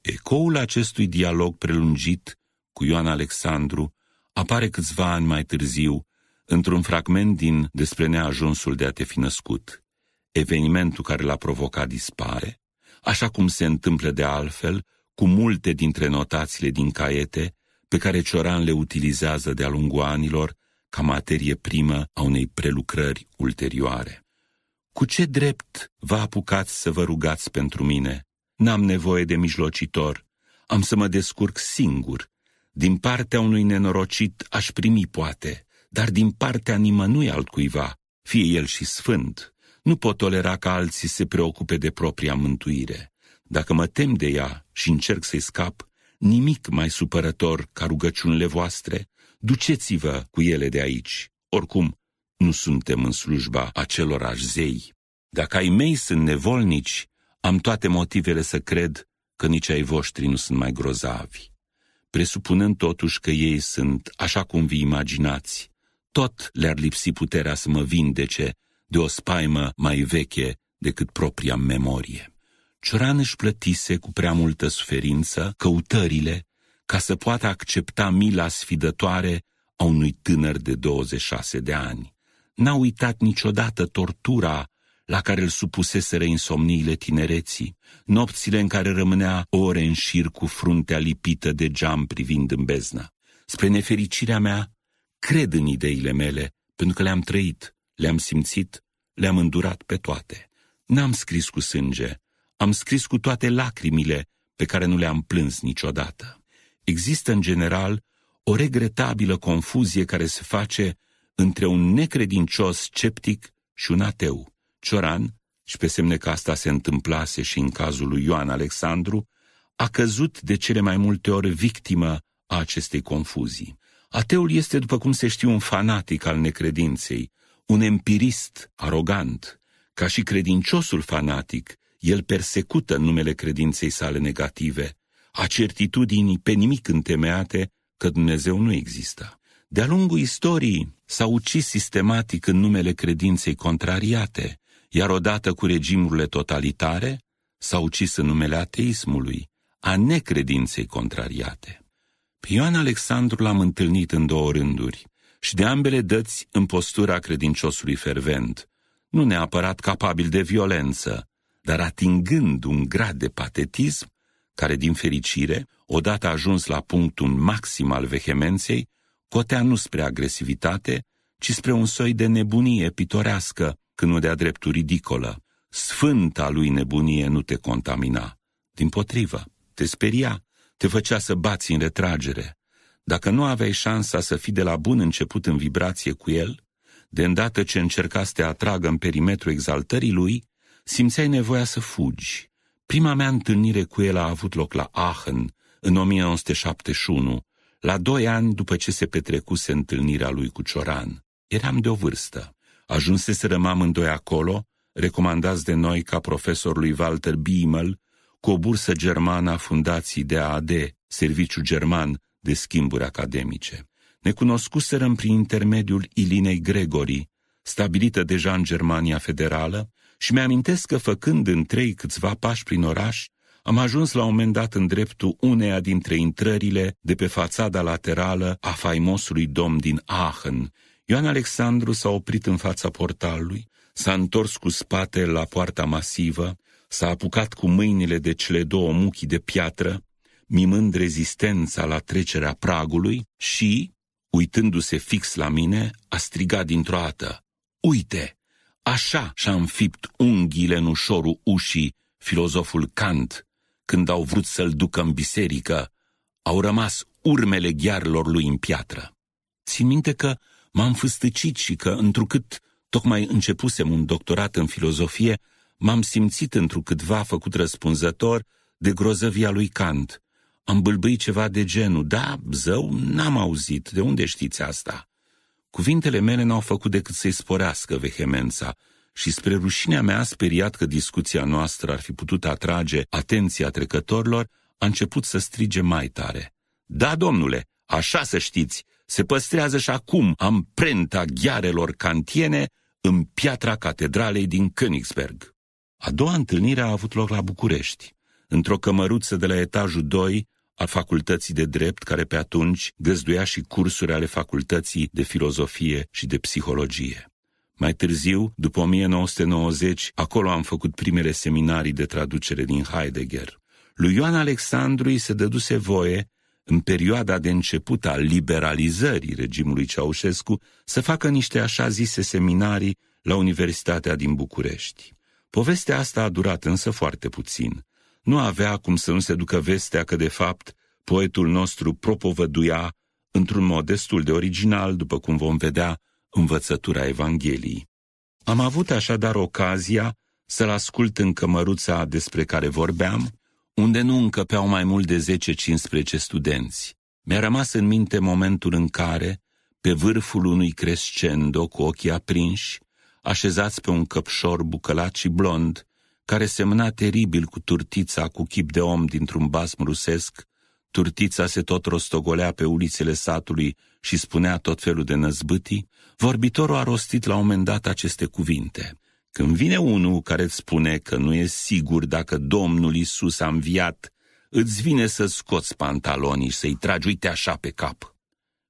Ecoul acestui dialog prelungit cu Ioan Alexandru apare câțiva ani mai târziu într-un fragment din Despre neajunsul de a te fi născut. Evenimentul care l-a provocat dispare, așa cum se întâmplă de altfel cu multe dintre notațiile din caiete pe care Cioran le utilizează de-a lungul anilor ca materie primă a unei prelucrări ulterioare. Cu ce drept vă apucați să vă rugați pentru mine? N-am nevoie de mijlocitor, am să mă descurc singur. Din partea unui nenorocit aș primi poate, dar din partea nimănui altcuiva, fie el și sfânt, nu pot tolera ca alții se preocupe de propria mântuire. Dacă mă tem de ea și încerc să-i scap, nimic mai supărător ca rugăciunile voastre, duceți-vă cu ele de aici. Oricum, nu suntem în slujba acelorași zei. Dacă ai mei sunt nevolnici, am toate motivele să cred că nici ai voștri nu sunt mai grozavi. Presupunând totuși că ei sunt, așa cum vi imaginați, tot le-ar lipsi puterea să mă vindece de o spaimă mai veche decât propria memorie. Cioran își plătise cu prea multă suferință căutările ca să poată accepta mila sfidătoare a unui tânăr de 26 de ani. N-a uitat niciodată tortura la care îl supuseseră insomniile tinereții, nopțile în care rămânea ore în șir cu fruntea lipită de geam privind în beznă. Spre nefericirea mea, cred în ideile mele, pentru că le-am trăit, le-am simțit, le-am îndurat pe toate. N-am scris cu sânge, am scris cu toate lacrimile pe care nu le-am plâns niciodată. Există în general o regretabilă confuzie care se face între un necredincios sceptic și un ateu. Cioran, și pe semne că asta se întâmplase și în cazul lui Ioan Alexandru, a căzut de cele mai multe ori victimă a acestei confuzii. Ateul este, după cum se știe, un fanatic al necredinței, un empirist arogant. Ca și credinciosul fanatic, el persecută numele credinței sale negative, a certitudinii pe nimic întemeiate că Dumnezeu nu există. De-a lungul istoriei, s-a ucis sistematic în numele credinței contrariate, iar odată cu regimurile totalitare, s-a ucis în numele ateismului, a necredinței contrariate. Pe Ioan Alexandru l-am întâlnit în două rânduri și de ambele dăți în postura credinciosului fervent, nu neapărat capabil de violență, dar atingând un grad de patetism care, din fericire, odată ajuns la punctul maxim al vehemenței, cotea nu spre agresivitate, ci spre un soi de nebunie pitorească, când nu de-a dreptul ridicolă. Sfânta lui nebunie nu te contamina. Din potrivă, te speria, te făcea să bați în retragere. Dacă nu aveai șansa să fii de la bun început în vibrație cu el, de îndată ce încerca să te atragă în perimetrul exaltării lui, simțeai nevoia să fugi. Prima mea întâlnire cu el a avut loc la Aachen, în 1971, la doi ani după ce se petrecuse întâlnirea lui cu Cioran, eram de o vârstă. să în doi acolo, recomandați de noi ca lui Walter Biemel, cu o bursă germană a fundației AAD, Serviciu German de Schimburi Academice. Ne cunoscuserăm prin intermediul Ilinei Gregori, stabilită deja în Germania Federală, și mi-amintesc că făcând în trei câțiva pași prin oraș, am ajuns la un moment dat în dreptul uneia dintre intrările de pe fațada laterală a faimosului domn din Aachen. Ioan Alexandru s-a oprit în fața portalului, s-a întors cu spate la poarta masivă, s-a apucat cu mâinile de cele două muchii de piatră, mimând rezistența la trecerea pragului și, uitându-se fix la mine, a strigat dintr-o dată, Uite! Așa și-a înfipt unghiile în ușorul ușii filozoful Kant, când au vrut să-l ducă în biserică, au rămas urmele ghearilor lui în piatră. Țin minte că m-am fâstăcit și că, întrucât tocmai începusem un doctorat în filozofie, m-am simțit întrucâtva făcut răspunzător de grozăvia lui Kant. Am bâlbâit ceva de genul, da, zău, n-am auzit, de unde știți asta? Cuvintele mele n-au făcut decât să-i sporească vehemența și spre rușinea mea, speriat că discuția noastră ar fi putut atrage atenția trecătorilor, a început să strige mai tare. Da, domnule, așa să știți, se păstrează și acum amprenta ghearelor cantiene în piatra catedralei din Königsberg. A doua întâlnire a avut loc la București, într-o cămăruță de la etajul 2 al facultății de drept, care pe atunci găzduia și cursuri ale facultății de filozofie și de psihologie. Mai târziu, după 1990, acolo am făcut primele seminarii de traducere din Heidegger. Lui Ioan Alexandru îi se dăduse voie, în perioada de început a liberalizării regimului Ceaușescu, să facă niște așa zise seminarii la Universitatea din București. Povestea asta a durat însă foarte puțin. Nu avea cum să nu se ducă vestea că, de fapt, poetul nostru propovăduia, într-un mod destul de original, după cum vom vedea, învățătura Evangheliei. Am avut așadar ocazia să-l ascult în cămăruța despre care vorbeam, unde nu încăpeau mai mult de 10-15 studenți. Mi-a rămas în minte momentul în care, pe vârful unui crescendo cu ochii aprinși, așezați pe un căpșor bucălat și blond, care semna teribil cu turtița cu chip de om dintr-un basm rusesc, turtița se tot rostogolea pe ulițele satului și spunea tot felul de năzbâtii, Vorbitorul a rostit la un moment dat aceste cuvinte. Când vine unul care îți spune că nu e sigur dacă Domnul Isus a înviat, îți vine să scoți pantalonii și să-i tragi uite așa pe cap.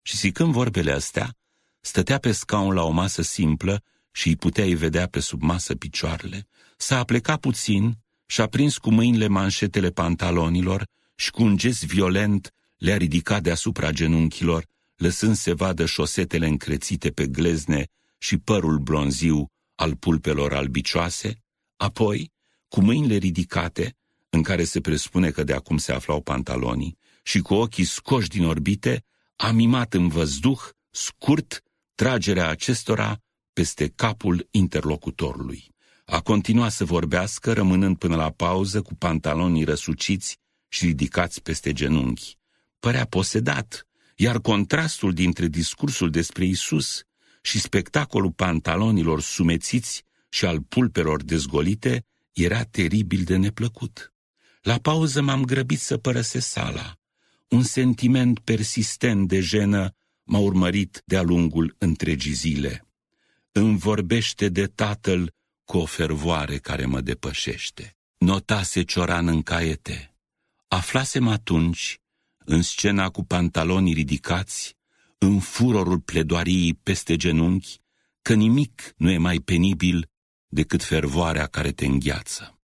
Și zicând vorbele astea, stătea pe scaun la o masă simplă și îi puteai vedea pe sub masă picioarele, s-a aplecat puțin și a prins cu mâinile manșetele pantalonilor și cu un gest violent le-a ridicat deasupra genunchilor lăsând se vadă șosetele încrețite pe glezne și părul bronziu al pulpelor albicioase, apoi, cu mâinile ridicate, în care se presupune că de acum se aflau pantalonii, și cu ochii scoși din orbite, a mimat în văzduh, scurt, tragerea acestora peste capul interlocutorului. A continuat să vorbească, rămânând până la pauză cu pantalonii răsuciți și ridicați peste genunchi. Părea posedat iar contrastul dintre discursul despre Isus și spectacolul pantalonilor sumețiți și al pulperor dezgolite era teribil de neplăcut. La pauză m-am grăbit să părăsesc sala. Un sentiment persistent de jenă m-a urmărit de-a lungul întregii zile. Îmi vorbește de tatăl cu o fervoare care mă depășește. Notase cioran în caiete. Aflasem atunci în scena cu pantaloni ridicați, în furorul pledoariei peste genunchi, că nimic nu e mai penibil decât fervoarea care te îngheață.